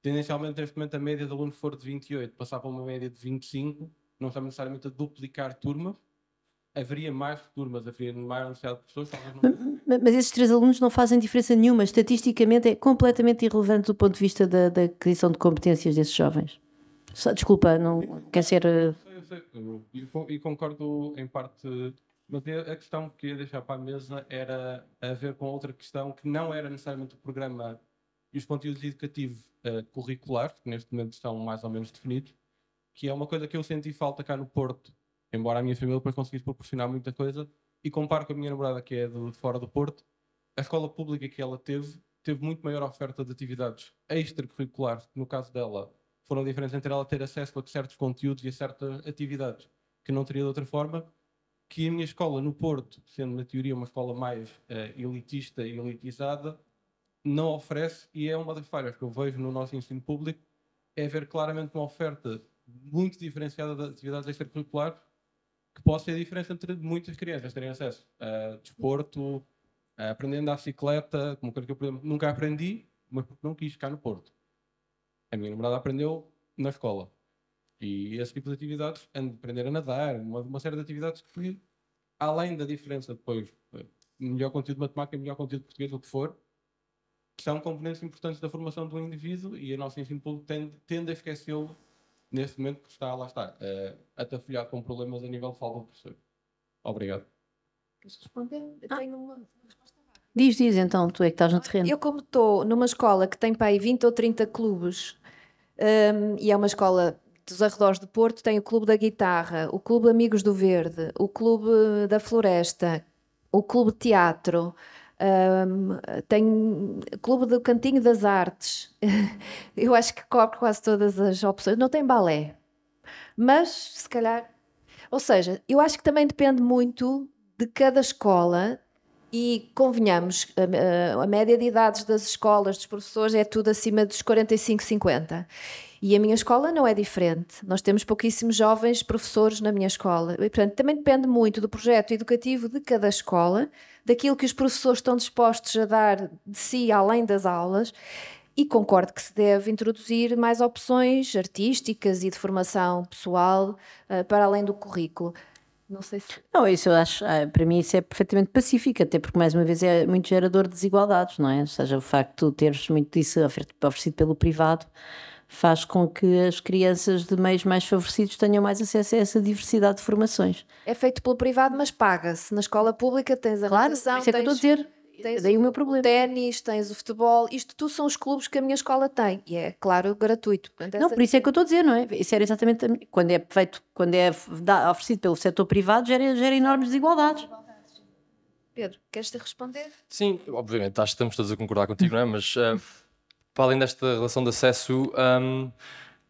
tendencialmente neste momento a média de aluno for de 28, passar para uma média de 25, não estamos necessariamente a duplicar turma, haveria mais turmas, haveria mais universidade de pessoas. Não... Mas, mas esses três alunos não fazem diferença nenhuma, estatisticamente é completamente irrelevante do ponto de vista da, da aquisição de competências desses jovens. Só, desculpa, não quer ser. Eu sei, eu sei. E concordo em parte mas a questão que eu ia deixar para a mesa era a ver com outra questão que não era necessariamente o programa e os conteúdos educativos uh, eh, curriculares, que neste momento estão mais ou menos definidos, que é uma coisa que eu senti falta cá no Porto, embora a minha família depois conseguisse proporcionar muita coisa, e comparo com a minha namorada, que é do, de fora do Porto, a escola pública que ela teve, teve muito maior oferta de atividades extracurriculares, que no caso dela foram a diferença entre ela ter acesso a certos conteúdos e a certas atividades que não teria de outra forma, que a minha escola no Porto, sendo na teoria uma escola mais uh, elitista e elitizada, não oferece, e é uma das falhas que eu vejo no nosso ensino público, é ver claramente uma oferta muito diferenciada das atividades extracurriculares, que pode ser a diferença entre muitas crianças terem acesso a desporto, a a bicicleta, como coisa que eu exemplo, nunca aprendi, mas porque não quis ficar no Porto. A minha namorada aprendeu na escola. E esse tipo de atividades, aprender a nadar, uma, uma série de atividades que, além da diferença depois, eh, melhor conteúdo matemático, melhor conteúdo português, o que for, são componentes importantes da formação do indivíduo e a nossa ensino público tende, tende a esquecê-lo neste momento que está, lá está, uh, eh, atafolhado com problemas a nível de falta de professor. Obrigado. Queres responder? Eu ah. tenho uma resposta. Diz, diz então, tu é que estás no terreno. Eu, como estou numa escola que tem para aí 20 ou 30 clubes, um, e é uma escola dos arredores de Porto tem o Clube da Guitarra, o Clube Amigos do Verde, o Clube da Floresta, o Clube Teatro, um, tem Clube do Cantinho das Artes. Eu acho que cobre quase todas as opções. Não tem balé, mas se calhar. Ou seja, eu acho que também depende muito de cada escola e convenhamos, a, a média de idades das escolas, dos professores é tudo acima dos 45, 50. E a minha escola não é diferente. Nós temos pouquíssimos jovens professores na minha escola. E, portanto, também depende muito do projeto educativo de cada escola, daquilo que os professores estão dispostos a dar de si além das aulas. E concordo que se deve introduzir mais opções artísticas e de formação pessoal uh, para além do currículo. Não sei se. Não, isso eu acho, eh, para mim, isso é perfeitamente pacífico, até porque, mais uma vez, é muito gerador de desigualdades, não é? Ou seja, o facto de teres muito disso oferecido pelo privado faz com que as crianças de meios mais favorecidos tenham mais acesso a essa diversidade de formações. É feito pelo privado, mas paga-se. Na escola pública tens a claro, natação, isso é tens... que eu estou a dizer tens Daí o meu problema. ténis, tens o futebol, isto tudo são os clubes que a minha escola tem. E é, claro, gratuito. Portanto, não, por isso é que eu estou a dizer, não é? Isso era exatamente. Quando é feito, quando é oferecido pelo setor privado, gera, gera enormes desigualdades. Pedro, queres-te responder? Sim, obviamente, acho que estamos todos a concordar contigo, não é? Mas. Uh para além desta relação de acesso, um,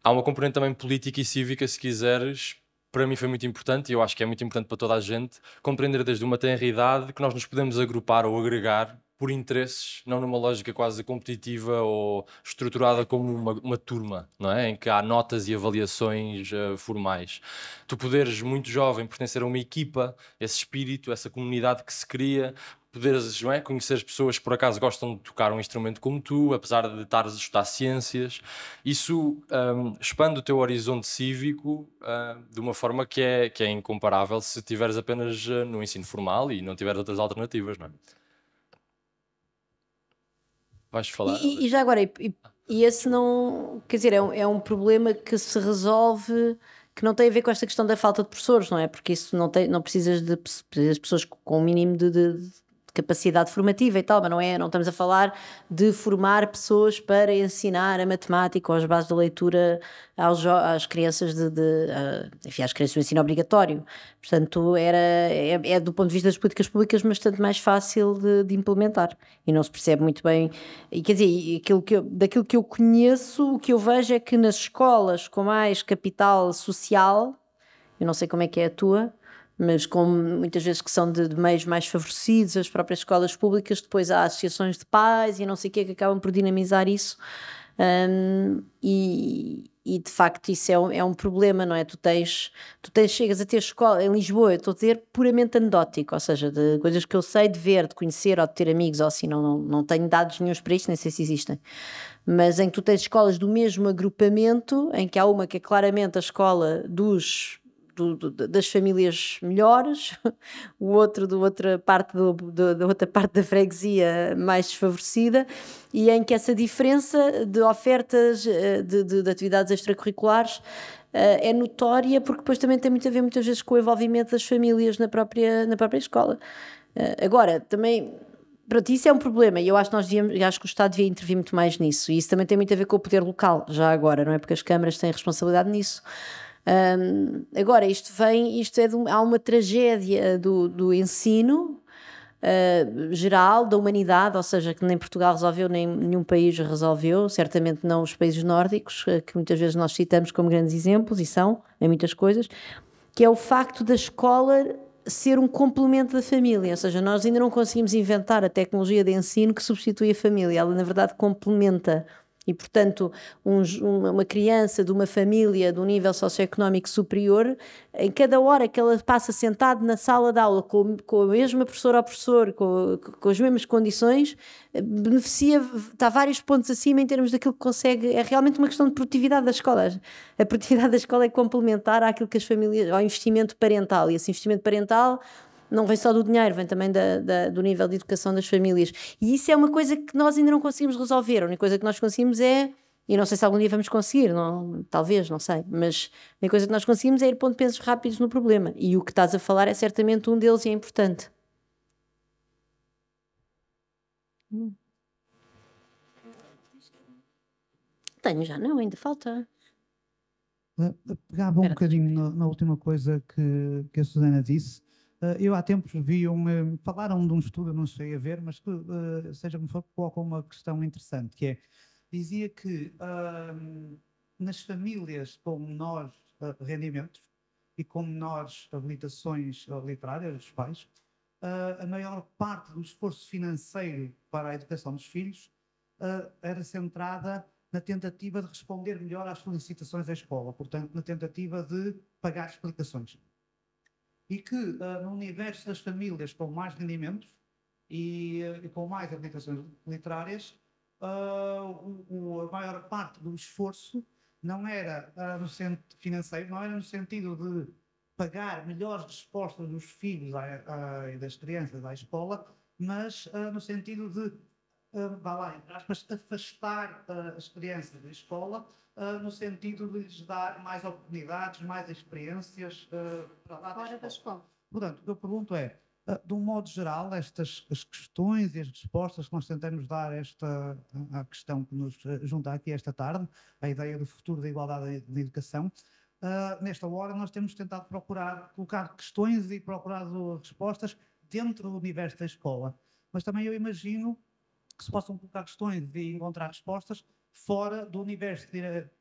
há uma componente também política e cívica, se quiseres. Para mim foi muito importante e eu acho que é muito importante para toda a gente compreender desde uma idade que nós nos podemos agrupar ou agregar por interesses, não numa lógica quase competitiva ou estruturada como uma, uma turma, não é? Em que há notas e avaliações uh, formais. Tu poderes, muito jovem, pertencer a uma equipa, esse espírito, essa comunidade que se cria, poderes não é? conhecer as pessoas que por acaso gostam de tocar um instrumento como tu, apesar de estares a estudar ciências, isso um, expande o teu horizonte cívico uh, de uma forma que é, que é incomparável se estiveres apenas eh, no ensino formal e não tiveres outras alternativas, não é? Vais falar? E, e já agora, e, e, esse não. Quer dizer, é um, é um problema que se resolve que não tem a ver com esta questão da falta de professores, não é? Porque isso não, tem, não precisas de, de as pessoas com o um mínimo de, de, de capacidade formativa e tal, mas não é, não estamos a falar de formar pessoas para ensinar a matemática ou as bases da leitura aos, às crianças de, de a, ah, enfim, às crianças do ensino obrigatório. Portanto, era, é, é, do ponto de vista das políticas públicas bastante mais fácil de, de, implementar e não se percebe muito bem. E quer dizer, aquilo que eu, daquilo que eu conheço, o que eu vejo é que nas escolas com mais capital social, eu não sei como é que é a tua, mas como muitas vezes que são de, de, meios mais favorecidos, as próprias escolas públicas, depois há associações de pais e não sei o que que acabam por dinamizar isso. Um, e, e, de facto isso é um, é um, problema, não é? Tu tens, tu tens, chegas a ter escola em Lisboa, eu estou a dizer puramente anedótico, ou seja, de coisas que eu sei de ver, de conhecer ou de ter amigos, ou assim, não, não, não tenho dados nenhum para isto, nem sei se existem. Mas em que tu tens escolas do mesmo agrupamento, em que há uma que é claramente a escola dos do, do, das famílias melhores, o outro de outra parte, do, da outra parte da freguesia mais desfavorecida, e em que essa diferença de ofertas eh, de, de, de atividades extracurriculares eh, é notória, porque depois também tem muito a ver muitas vezes com o envolvimento das famílias na própria, na própria escola. Eh, agora, também pronto, isso é um problema e eu acho que nós devíamos, acho que o Estado devia intervir muito mais nisso e isso também tem muito a ver com o poder local, já agora, não é? Porque as câmaras têm responsabilidade nisso. Um, agora, isto vem, isto é de, há uma tragédia do, do ensino Uh, geral da humanidade, ou seja, que nem Portugal resolveu, nem nenhum país resolveu, certamente não os países nórdicos, ah, que muitas vezes nós citamos como grandes exemplos, e são, em muitas coisas, que é o facto da escola ser um complemento da família, ou seja, nós ainda não conseguimos inventar a tecnologia de ensino que substitui a família, ela na verdade complementa e, portanto, um, uma criança de uma família de um nível socioeconómico superior, em cada hora que ela passa sentada na sala de aula com, com a mesma professora ou professor, com, com as mesmas condições, eh, beneficia, está vários pontos acima em termos daquilo que consegue. É realmente uma questão de produtividade das escolas. A produtividade da escola é complementar àquilo que as famílias, ao investimento parental. E esse investimento parental não vem só do dinheiro, vem também da, da, do nível de educação das famílias. E isso é uma coisa que nós ainda não conseguimos resolver. A única coisa que nós conseguimos é. E não sei se algum dia vamos conseguir, não, talvez, não sei. Mas a única coisa que nós conseguimos é ir pondo pensos rápidos no problema. E o que estás a falar é certamente um deles e é importante. Hum. Tenho já, não, ainda falta. Eh, pegava um Era. bocadinho na, na, última coisa que, que a Susana disse, eh, eu há tempos vi um. Eh, falaram de um estudo, não sei a ver, mas que, eh, seja como for, colocou uma questão interessante, que é. Dizia que ehm, nas famílias com menores rendimentos e com menores habilitações literárias dos pais, a maior parte do esforço financeiro para a educação dos filhos era centrada na tentativa de responder melhor às solicitações da escola, portanto, na tentativa de pagar explicações e que uh, no universo das famílias com mais rendimentos e, uh, e com mais aplicações literárias, uh, o, o, a maior parte do esforço não era no sentido financeiro, não era no sentido de pagar melhores respostas dos filhos e das crianças à escola, mas no sentido de vá lá, aspas, afastar a ah, as crianças da escola, ah, no sentido de lhes dar mais oportunidades, mais experiências ah, para lá Fora da, da escola. Portanto, o que eu pergunto é, de um modo geral, estas as questões e as respostas que nós tentamos dar a esta a questão que nos junta aqui esta tarde, a ideia do futuro da igualdade na educação, uh, nesta hora nós temos tentado procurar, colocar questões e procurar respostas dentro do universo da escola. Mas também eu imagino que se possam colocar questões e encontrar respostas fora do universo,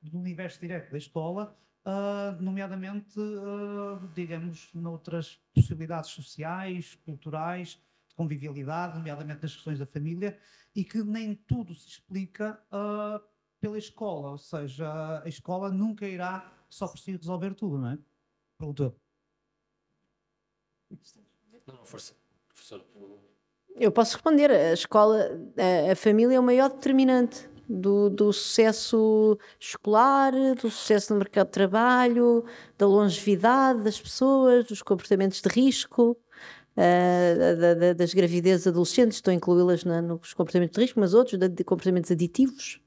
do universo direto da escola, uh, nomeadamente, uh, digamos, noutras possibilidades sociais, culturais, de convivialidade, nomeadamente nas questões da família, e que nem tudo se explica uh, pela escola, ou seja, a escola nunca irá só por si resolver tudo, não é? Pergunta. Não, não, força. Professor, eu posso responder. A escola, a, a família é o maior determinante do, do, sucesso escolar, do sucesso no mercado de trabalho, da longevidade das pessoas, dos comportamentos de risco, uh, da, da, das gravidezes adolescentes, estou a incluí-las nos comportamentos de risco, mas outros, de, de comportamentos aditivos.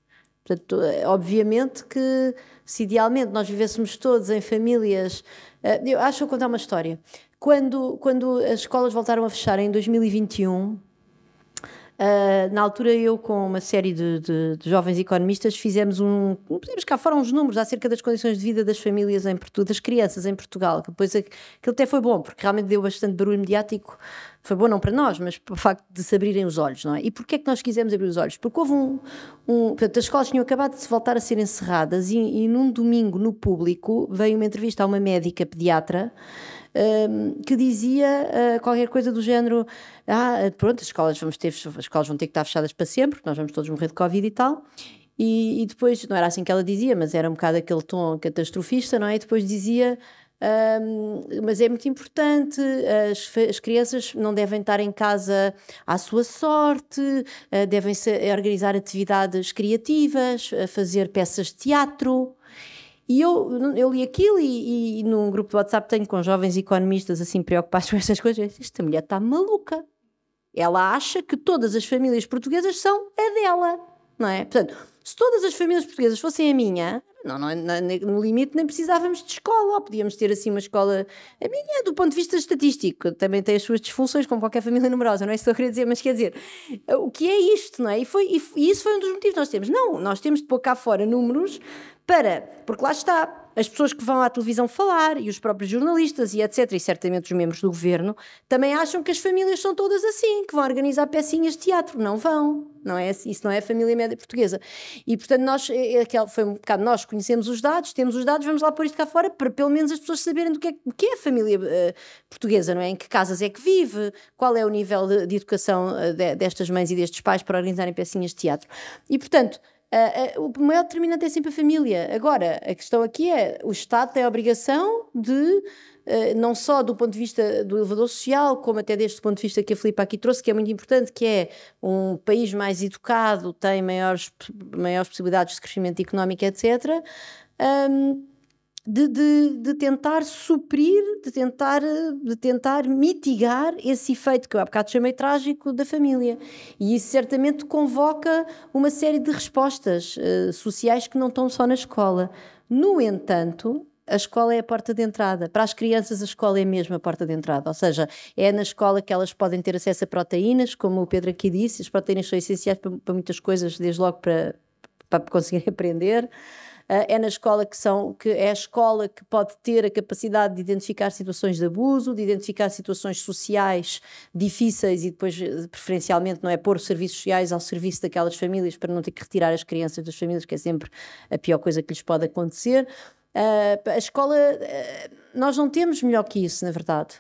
Portanto, eh, obviamente que se idealmente nós vivêssemos todos em famílias. Uh, eu acho que vou contar uma história. Quando, quando as escolas voltaram a fechar em 2021, Uh, ah, na altura, eu com uma série de, de, de jovens economistas fizemos um. Podemos cá fora uns números acerca das condições de vida das famílias em Portugal, das crianças em Portugal. Que depois aquilo até foi bom, porque realmente deu bastante barulho mediático foi bom não para nós, mas para o facto de se abrirem os olhos, não é? E porquê é que nós quisemos abrir os olhos? Porque houve um... um portanto, as escolas tinham acabado de se voltar a ser encerradas e, e num domingo no público veio uma entrevista a uma médica pediatra um, que dizia uh, qualquer coisa do género ah, pronto, as escolas, vamos ter, as escolas vão ter que estar fechadas para sempre, porque nós vamos todos morrer de Covid e tal. E, e, depois, não era assim que ela dizia, mas era um bocado aquele tom catastrofista, não é? E depois dizia mas é muito importante, as, as, crianças não devem estar em casa à sua sorte, ah, devem organizar atividades criativas, fazer peças de teatro. E eu, eu li aquilo e, e, num grupo de WhatsApp tenho com jovens economistas assim preocupados com estas coisas. Esta mulher está maluca. Ela acha que todas as famílias portuguesas são a dela, não é? Portanto, se todas as famílias portuguesas fossem a minha, não, não, é, é, no limite nem precisávamos de escola, ou podíamos ter assim uma escola. A minha, do ponto de vista estatístico, também tem as suas disfunções, como qualquer família numerosa, não é isso que eu queria dizer, mas quer dizer, o que é isto, não é? E, foi, e isso foi um dos motivos que nós temos. Não, nós temos de pôr cá fora números para. Porque lá está, as pessoas que vão à televisão falar e os próprios jornalistas e etc, e certamente os membros do governo, também acham que as famílias são todas assim, que vão organizar pecinhas de teatro. Não vão não é? Assim, isso não é a família média portuguesa. E, portanto, nós, é, é aquele, foi um bocado, nós conhecemos os dados, temos os dados, vamos lá pôr isto cá fora para pelo menos as pessoas saberem do que é, que é a família uh, portuguesa, não é? Em que casas é que vive, qual é o nível de, de educação eh, de, destas mães e destes pais para organizarem pecinhas de teatro. E, portanto, Uh, uh, o maior determinante é sempre a família. Agora, a questão aqui é: o Estado tem a obrigação de eh, não só do ponto de vista do elevador social, como até deste ponto de vista que a Filipe aqui trouxe, que é muito importante, que é um país mais educado, tem maiores, maiores possibilidades de crescimento económico, etc. Um, ehm, de, de, de, tentar suprir, de tentar, de tentar mitigar esse efeito que eu há bocado chamei trágico da família. E isso certamente convoca uma série de respostas uh, sociais que não estão só na escola. No entanto, a escola é a porta de entrada. Para as crianças, a escola é mesmo a porta de entrada. Ou seja, é na escola que elas podem ter acesso a proteínas, como o Pedro aqui disse, as proteínas são essenciais para, para muitas coisas, desde logo para, para conseguirem aprender. Ah, é na escola que são que é a escola que pode ter a capacidade de identificar situações de abuso, de identificar situações sociais difíceis e depois preferencialmente não é pôr os serviços sociais ao serviço daquelas famílias para não ter que retirar as crianças das famílias que é sempre a pior coisa que lhes pode acontecer. Uh, a escola, uh, nós não temos melhor que isso, na verdade.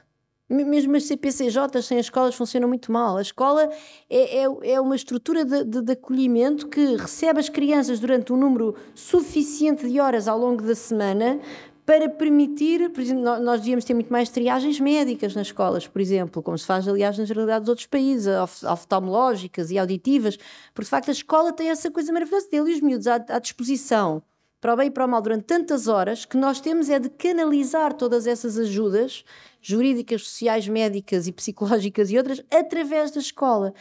Mesmo as CPCJs sem as escolas funcionam muito mal. A escola é, é, é uma estrutura de, de, de, acolhimento que recebe as crianças durante um número suficiente de horas ao longo da semana para permitir, por exemplo, nós, devíamos ter muito mais triagens médicas nas escolas, por exemplo, como se faz, aliás, nas realidades de outros países, oftalmológicas e auditivas, porque de facto a escola tem essa coisa maravilhosa de ter os miúdos à, à disposição para o bem e para o mal durante tantas horas que nós temos é de canalizar todas essas ajudas jurídicas, sociais, médicas e psicológicas e outras através da escola.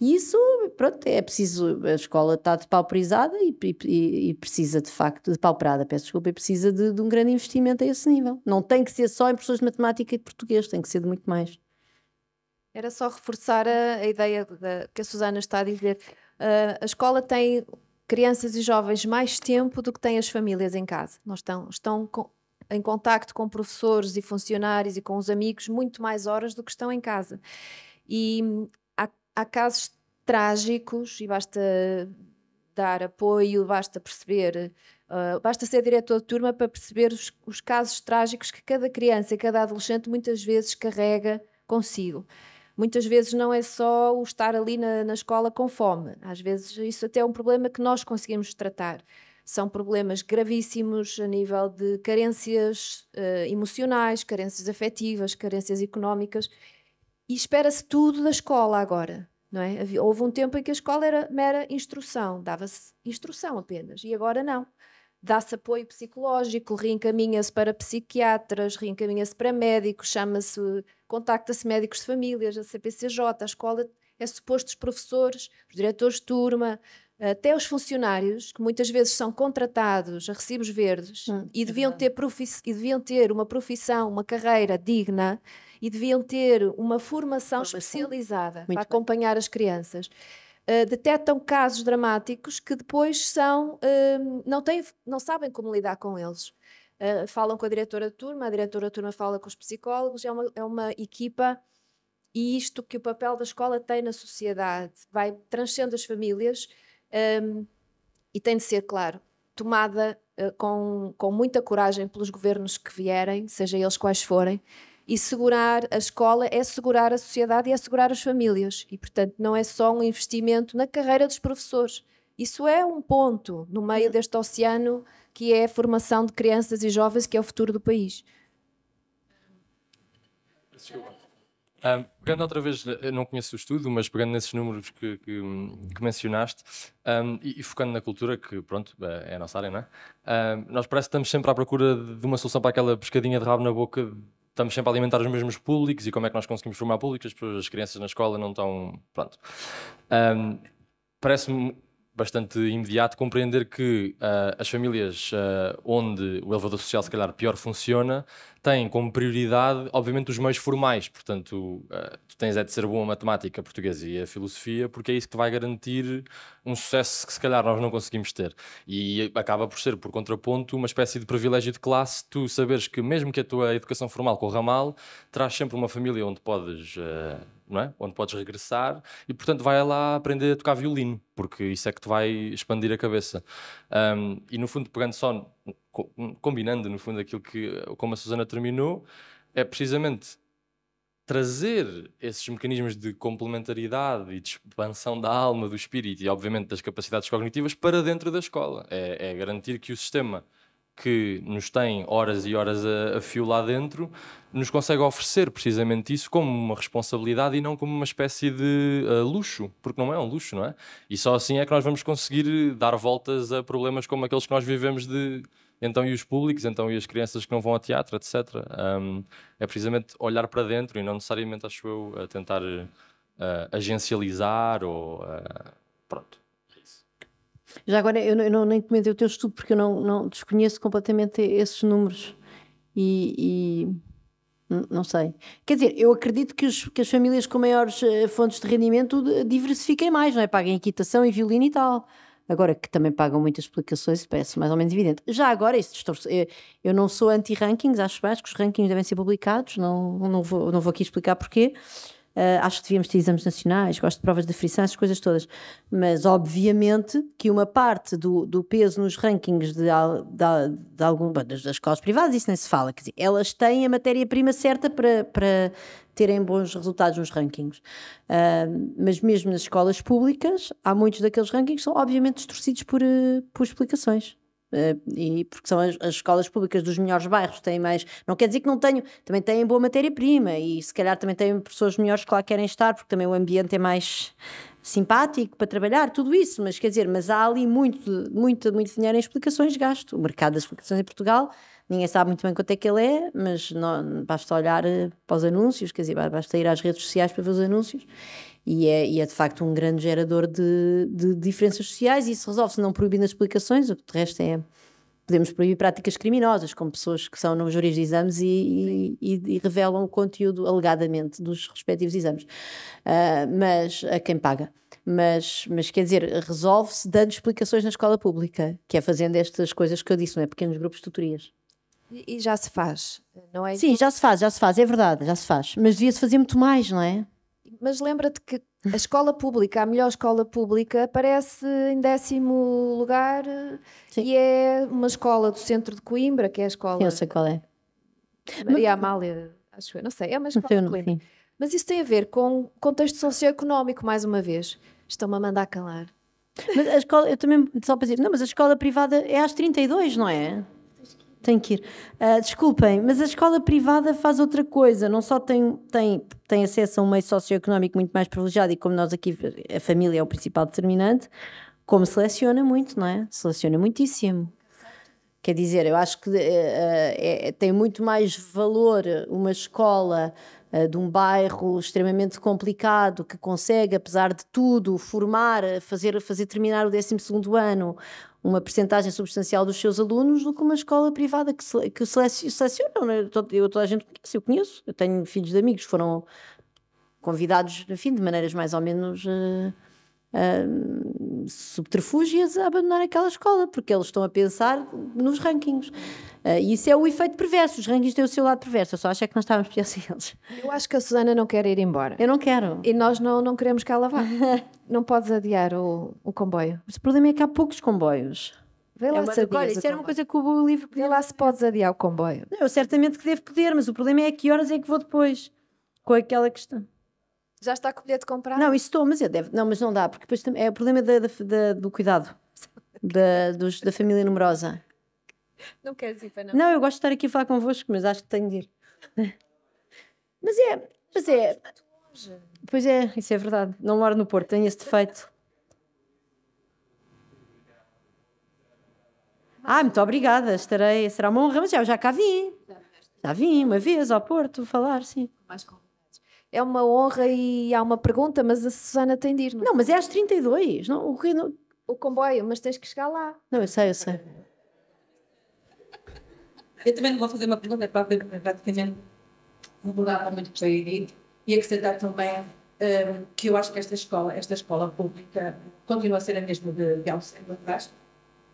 E isso, pronto, é preciso. A escola está depauperizada e, e, e precisa de facto, depauperada, peço desculpa, e precisa de, de um grande investimento a esse nível. Não tem que ser só em pessoas de matemática e de português, tem que ser de muito mais. Era só reforçar a, a ideia que a Susana está a dizer. Uh, a escola tem crianças e jovens mais tempo do que têm as famílias em casa. Nós estão, estão com, em contacto com professores e funcionários e com os amigos muito mais horas do que estão em casa. E hum, há, há casos trágicos e basta dar apoio, basta perceber, uh, basta ser diretor de turma para perceber os, os casos trágicos que cada criança e cada adolescente muitas vezes carrega consigo muitas vezes não é só o estar ali na, na escola com fome, às vezes isso até é um problema que nós conseguimos tratar são problemas gravíssimos a nível de carências uh, emocionais, carências afetivas, carências económicas. E espera-se tudo da escola agora, não é? Houve um tempo em que a escola era mera instrução, dava-se instrução apenas, e agora não dá-se apoio psicológico, reencaminha-se para psiquiatras, reencaminha-se para médicos, chama-se, contacta-se médicos de famílias, a CPCJ, a escola, é suposto os professores, os diretores de turma, até os funcionários, que muitas vezes são contratados a recibos verdes hum, e, é deviam é ter e deviam ter uma profissão, uma carreira digna e deviam ter uma formação, formação. especializada Muito para bem. acompanhar as crianças. Eh, detectam casos dramáticos que depois são, uh, não, têm, não sabem como lidar com eles. Uh, falam com a diretora de turma, a diretora de turma fala com os psicólogos, é uma, é uma equipa e isto que o papel da escola tem na sociedade vai transcendo as famílias um, ehm, e tem de ser, claro, tomada uh, com, com muita coragem pelos governos que vierem, seja eles quais forem, e segurar a escola é segurar a sociedade e é segurar as famílias. E, portanto, não é só um investimento na carreira dos professores. Isso é um ponto no meio uhum. deste oceano que é a formação de crianças e jovens, que é o futuro do país. Desculpa. pegando outra vez, não conheço o estudo, mas pegando nesses números que, que, que mencionaste um, e, e, focando na cultura, que pronto, é, é a nossa área, não é? Um, nós parece que estamos sempre à procura de uma solução para aquela pescadinha de rabo na boca estamos sempre a alimentar os mesmos públicos e como é que nós conseguimos formar públicos, as crianças na escola não estão. Pronto. Um, Parece-me bastante imediato compreender que uh, as famílias uh, onde o elevador social se calhar pior funciona têm como prioridade obviamente os meios formais, portanto uh, tu tens é de ser boa a matemática, a portuguesa e a filosofia porque é isso que vai garantir um sucesso que se calhar nós não conseguimos ter e acaba por ser por contraponto uma espécie de privilégio de classe tu saberes que mesmo que a tua educação formal corra mal, traz sempre uma família onde podes é? onde podes regressar e, portanto, vai lá aprender a tocar violino, porque isso é que te vai expandir a cabeça. Um, e, no fundo, pegando só, combinando, no fundo, aquilo que, como a Susana terminou, é precisamente trazer esses mecanismos de complementaridade e de expansão da alma, do espírito e, obviamente, das capacidades cognitivas para dentro da escola. É, é garantir que o sistema que nos tem horas e horas a, a, fio lá dentro, nos consegue oferecer precisamente isso como uma responsabilidade e não como uma espécie de uh, luxo, porque não é um luxo, não é? E só assim é que nós vamos conseguir dar voltas a problemas como aqueles que nós vivemos de então e os públicos, então e as crianças que não vão ao teatro, etc. Um, é precisamente olhar para dentro e não necessariamente, acho eu, a tentar uh, agencializar ou. Uh, pronto já agora, eu, eu não, nem comentei o teu estudo porque eu não, não desconheço completamente esses números e, e, não sei. Quer dizer, eu acredito que, os, que as famílias com maiores eh, fontes de rendimento diversifiquem mais, não é? Paguem equitação e violino e tal. Agora que também pagam muitas explicações, parece mais ou menos evidente. Já agora, isso distorce. Eh, eu não sou anti-rankings, acho que os rankings devem ser publicados, não, não, vou, não vou aqui explicar porquê. Uh, acho que devíamos ter exames nacionais, gosto de provas de frição, essas coisas todas. Mas, obviamente, que uma parte do, do peso nos rankings de, de, de algum, das, das escolas privadas, isso nem se fala. Quer dizer, elas têm a matéria-prima certa para, para terem bons resultados nos rankings. Uh, mas, mesmo nas escolas públicas, há muitos daqueles rankings que são, obviamente, distorcidos por, ah, por explicações. Eh, e porque são as, as, escolas públicas dos melhores bairros, têm mais. Não quer dizer que não tenham, também têm boa matéria-prima e se calhar também têm pessoas melhores que lá querem estar, porque também o ambiente é mais simpático para trabalhar, tudo isso, mas quer dizer, mas há ali muito, muito, muito dinheiro em explicações de gasto. O mercado das explicações em Portugal, ninguém sabe muito bem quanto é que ele é, mas não, basta olhar eh, para os anúncios, quer dizer, basta ir às redes sociais para ver os anúncios e é, e é de facto um grande gerador de, de diferenças sociais e isso resolve-se não proibindo as explicações, o que de resto é podemos proibir práticas criminosas, como pessoas que são nos júris de exames e, e, e, revelam o conteúdo alegadamente dos respectivos exames, uh, mas a quem paga. Mas, mas quer dizer, resolve-se dando explicações na escola pública, que é fazendo estas coisas que eu disse, não é? Pequenos grupos de tutorias. E, e já se faz, não é? Sim, já se faz, já se faz, é verdade, já se faz. Mas devia-se fazer muito mais, não é? mas lembra-te que a escola pública, a melhor escola pública, aparece em décimo lugar eh, Sim. e é uma escola do centro de Coimbra, que é a escola. Eu sei qual é. Maria mas... Amália, acho eu, não sei, é uma escola não sei, Mas isso tem a ver com contexto socioeconómico, mais uma vez. Estão-me a mandar calar. Mas a escola, eu também, só para dizer, não, mas a escola privada é às 32, não é? tenho que ir. Uh, desculpem, mas a escola privada faz outra coisa, não só tem, tem, tem acesso a um meio socioeconómico muito mais privilegiado, e como nós aqui, a família é o principal determinante, como seleciona muito, não é? Seleciona muitíssimo. Quer dizer, eu acho que uh, é, tem muito mais valor uma escola uh, de um bairro extremamente complicado que consegue, apesar de tudo, formar, fazer, fazer terminar o 12 ano uma percentagem substancial dos seus alunos do que uma escola privada que, sele, que seleciona. Né? Eu, toda a gente conhece, eu conheço, eu tenho filhos de amigos, foram convidados, enfim, de maneiras mais ou menos uh, uh, subterfúgias a abandonar aquela escola, porque eles estão a pensar nos rankings. Uh, isso é o efeito perverso. Os rankings têm o seu lado perverso. Eu só acho é que nós estávamos pior sem eles. Eu acho que a Susana não quer ir embora. Eu não quero. E nós não, não queremos que ela vá. não podes adiar o, o comboio. Mas o problema é que há poucos comboios. Vê lá é se Olha, isso era uma coisa que o livro podia. Vê lá se podes adiar o comboio. eu certamente que devo poder, mas o problema é que horas é que vou depois com aquela questão. Já está com o bilhete comprado? Não, isso estou, mas eu devo. Não, mas não dá, porque depois é o problema da, da, da, do cuidado da, dos, da família numerosa. Não queres ir para não? Não, eu gosto de estar aqui a falar convosco, mas acho que tenho de ir. Mas é, mas é. Pois é, isso é verdade. Não moro no Porto, tenho esse defeito. Ah, muito obrigada, estarei, será uma honra, mas já, eu já cá vim. Já vim uma vez ao Porto falar, sim. Mais É uma honra e há uma pergunta, mas a Susana tem de ir. Não, é? não mas é às 32, não? O, não... o comboio, mas tens que chegar lá. Não, eu sei, eu sei. Eu também não vou fazer uma pergunta é para ver é praticamente mudar para muito bem e acrescentar também um, que eu acho que esta escola, esta escola pública continua a ser a mesma de, de há um século atrás,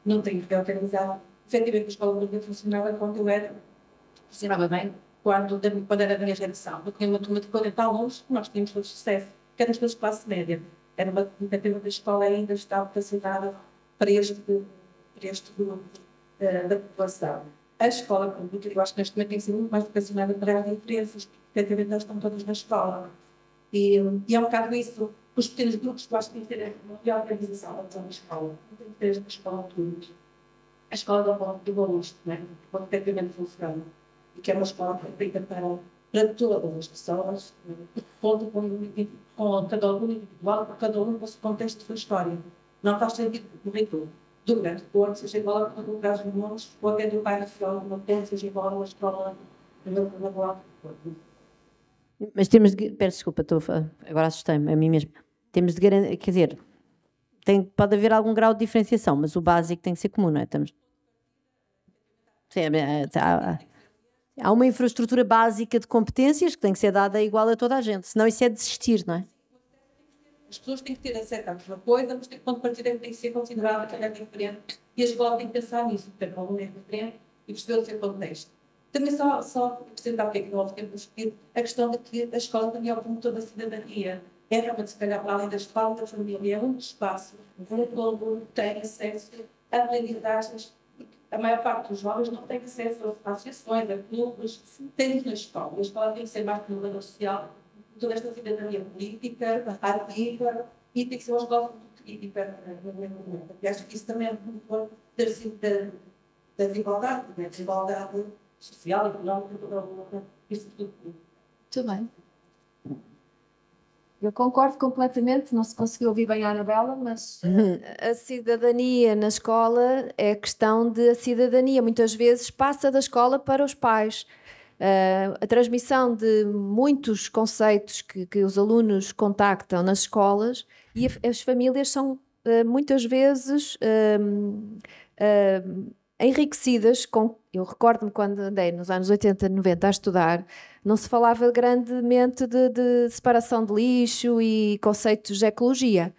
não tenho que organizada. Efetivamente, a escola pública funcionava quando eu era, funcionava bem, quando, quando era a minha geração. Eu tinha uma turma de 40 alunos, nós tínhamos todo sucesso, que era de classe média. Era uma tentativa da escola ainda estava vocacionada para este, para este grupo uh, da população a escola pública, eu acho que neste momento tem sido muito mais vocacionada para as empresas, porque efetivamente elas estão todas na escola. E, e é um bocado isso. Os pequenos grupos, eu acho que têm que ter uma melhor organização da escola. Não tem que ter esta escola pública. A escola do bom, do bom isto, né? Quando tecnicamente funciona. E que é uma escola feita para, para todas as pessoas, né? conta com, com cada um individual, com cada um com o seu contexto da sua história. Não faz sentido tudo durante igual simbólicos, no caso de até quando é do pai igual a uma potência simbólica astrológica, mas temos de. Peço desculpa, estou agora assustei-me a mim mesmo. Temos de garantir. Quer dizer, tem, pode haver algum grau de diferenciação, mas o básico tem que ser comum, não é? Estamos, é, é, tá, há, há uma infraestrutura básica de competências que tem que ser dada igual a toda a gente, senão isso é desistir, não é? As pessoas têm que ter acesso à mesma coisa, mas que o ponto de partida tem que ser considerado cada é diferente e a escola tem que pensar nisso, portanto, o aluno é diferente e perceber o seu contexto. Também só, só apresentar o que é que nós temos discutido, a questão de que a escola também é o promotor da cidadania. É realmente, se calhar, para além da escola, da família, é um espaço onde o aluno tem acesso a aprendizagens a maior parte dos jovens não tem acesso a associações, a clubes, tem na escola. A escola tem que ser mais promotora social toda esta cidadania política, viva, e tem que gostam de política no mesmo momento. Acho que isso também é um ponto ter da, da desigualdade, da desigualdade social, económica, toda isso tudo. Muito bem. Eu concordo completamente, não se conseguiu ouvir bem a Anabela, mas a cidadania na escola é questão de a cidadania muitas vezes passa da escola para os pais. Uh, a transmissão de muitos conceitos que, que, os alunos contactam nas escolas e a, as famílias são uh, muitas vezes uh, enriquecidas com. Eu recordo-me quando andei nos anos 80, 90 a estudar, não se falava grandemente de, de separação de lixo e conceitos de ecologia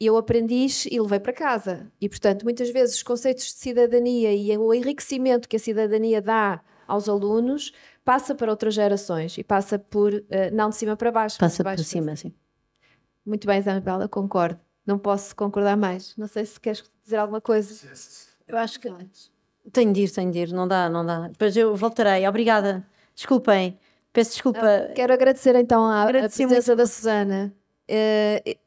eu aprendi e levei para casa. E, portanto, muitas vezes os conceitos de cidadania e o enriquecimento que a cidadania dá aos alunos passa para outras gerações e passa por, uh, não de cima para baixo. Passa para por cima, sim. Muito bem, Isabela, concordo. Não posso concordar mais. Não sei se queres dizer alguma coisa. Eu acho que. Tenho de ir, tenho de ir. Não dá, não dá. Depois eu voltarei. Obrigada. Desculpem. Peço desculpa. Eu quero agradecer então a, a presença muito. da Susana. Uh,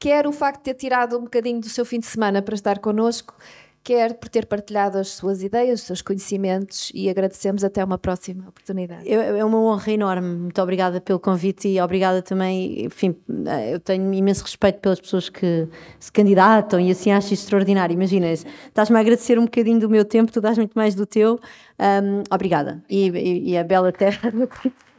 quero o facto de ter tirado um bocadinho do seu fim de semana para estar connosco quer por ter partilhado as suas ideias, os seus conhecimentos e agradecemos até uma próxima oportunidade. É uma honra enorme, muito obrigada pelo convite e obrigada também, enfim, eh, eu tenho imenso respeito pelas pessoas que se candidatam e assim acho extraordinário. Imagina, estás-me a agradecer um bocadinho do meu tempo, tu dás muito mais do teu. Um, obrigada. E, e, e a bela terra do